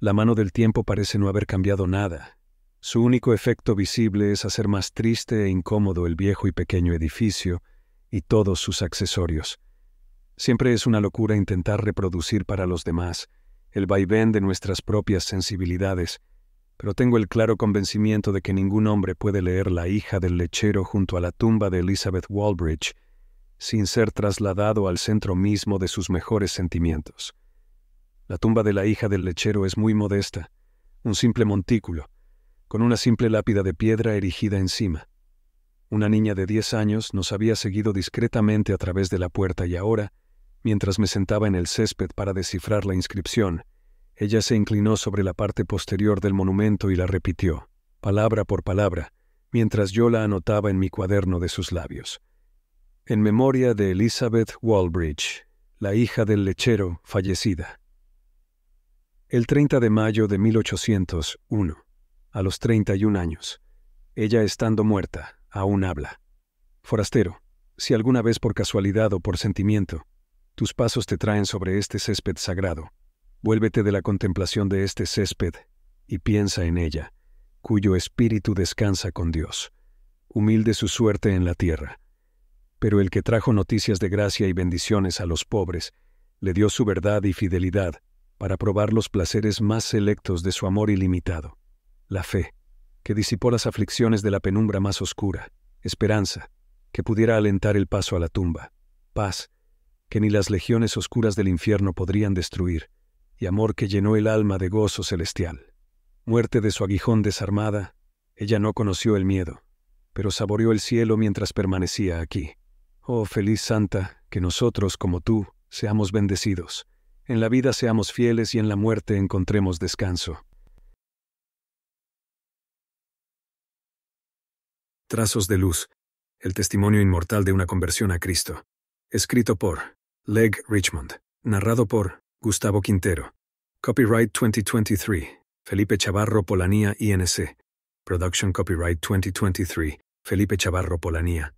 Speaker 1: La mano del tiempo parece no haber cambiado nada. Su único efecto visible es hacer más triste e incómodo el viejo y pequeño edificio y todos sus accesorios. Siempre es una locura intentar reproducir para los demás el vaivén de nuestras propias sensibilidades, pero tengo el claro convencimiento de que ningún hombre puede leer La hija del lechero junto a la tumba de Elizabeth Walbridge sin ser trasladado al centro mismo de sus mejores sentimientos. La tumba de la hija del lechero es muy modesta, un simple montículo, con una simple lápida de piedra erigida encima. Una niña de diez años nos había seguido discretamente a través de la puerta y ahora, mientras me sentaba en el césped para descifrar la inscripción, ella se inclinó sobre la parte posterior del monumento y la repitió, palabra por palabra, mientras yo la anotaba en mi cuaderno de sus labios. En memoria de Elizabeth Walbridge, la hija del lechero fallecida. El 30 de mayo de 1801, a los 31 años, ella estando muerta, aún habla. Forastero, si alguna vez por casualidad o por sentimiento, tus pasos te traen sobre este césped sagrado, vuélvete de la contemplación de este césped y piensa en ella, cuyo espíritu descansa con Dios, humilde su suerte en la tierra. Pero el que trajo noticias de gracia y bendiciones a los pobres, le dio su verdad y fidelidad, para probar los placeres más selectos de su amor ilimitado, la fe, que disipó las aflicciones de la penumbra más oscura, esperanza, que pudiera alentar el paso a la tumba, paz, que ni las legiones oscuras del infierno podrían destruir, y amor que llenó el alma de gozo celestial. Muerte de su aguijón desarmada, ella no conoció el miedo, pero saboreó el cielo mientras permanecía aquí. Oh feliz santa, que nosotros, como tú, seamos bendecidos, en la vida seamos fieles y en la muerte encontremos descanso. Trazos de Luz, el testimonio inmortal de una conversión a Cristo, escrito por Leg Richmond, narrado por Gustavo Quintero, Copyright 2023, Felipe Chavarro Polanía INC, Production Copyright 2023, Felipe Chavarro Polanía.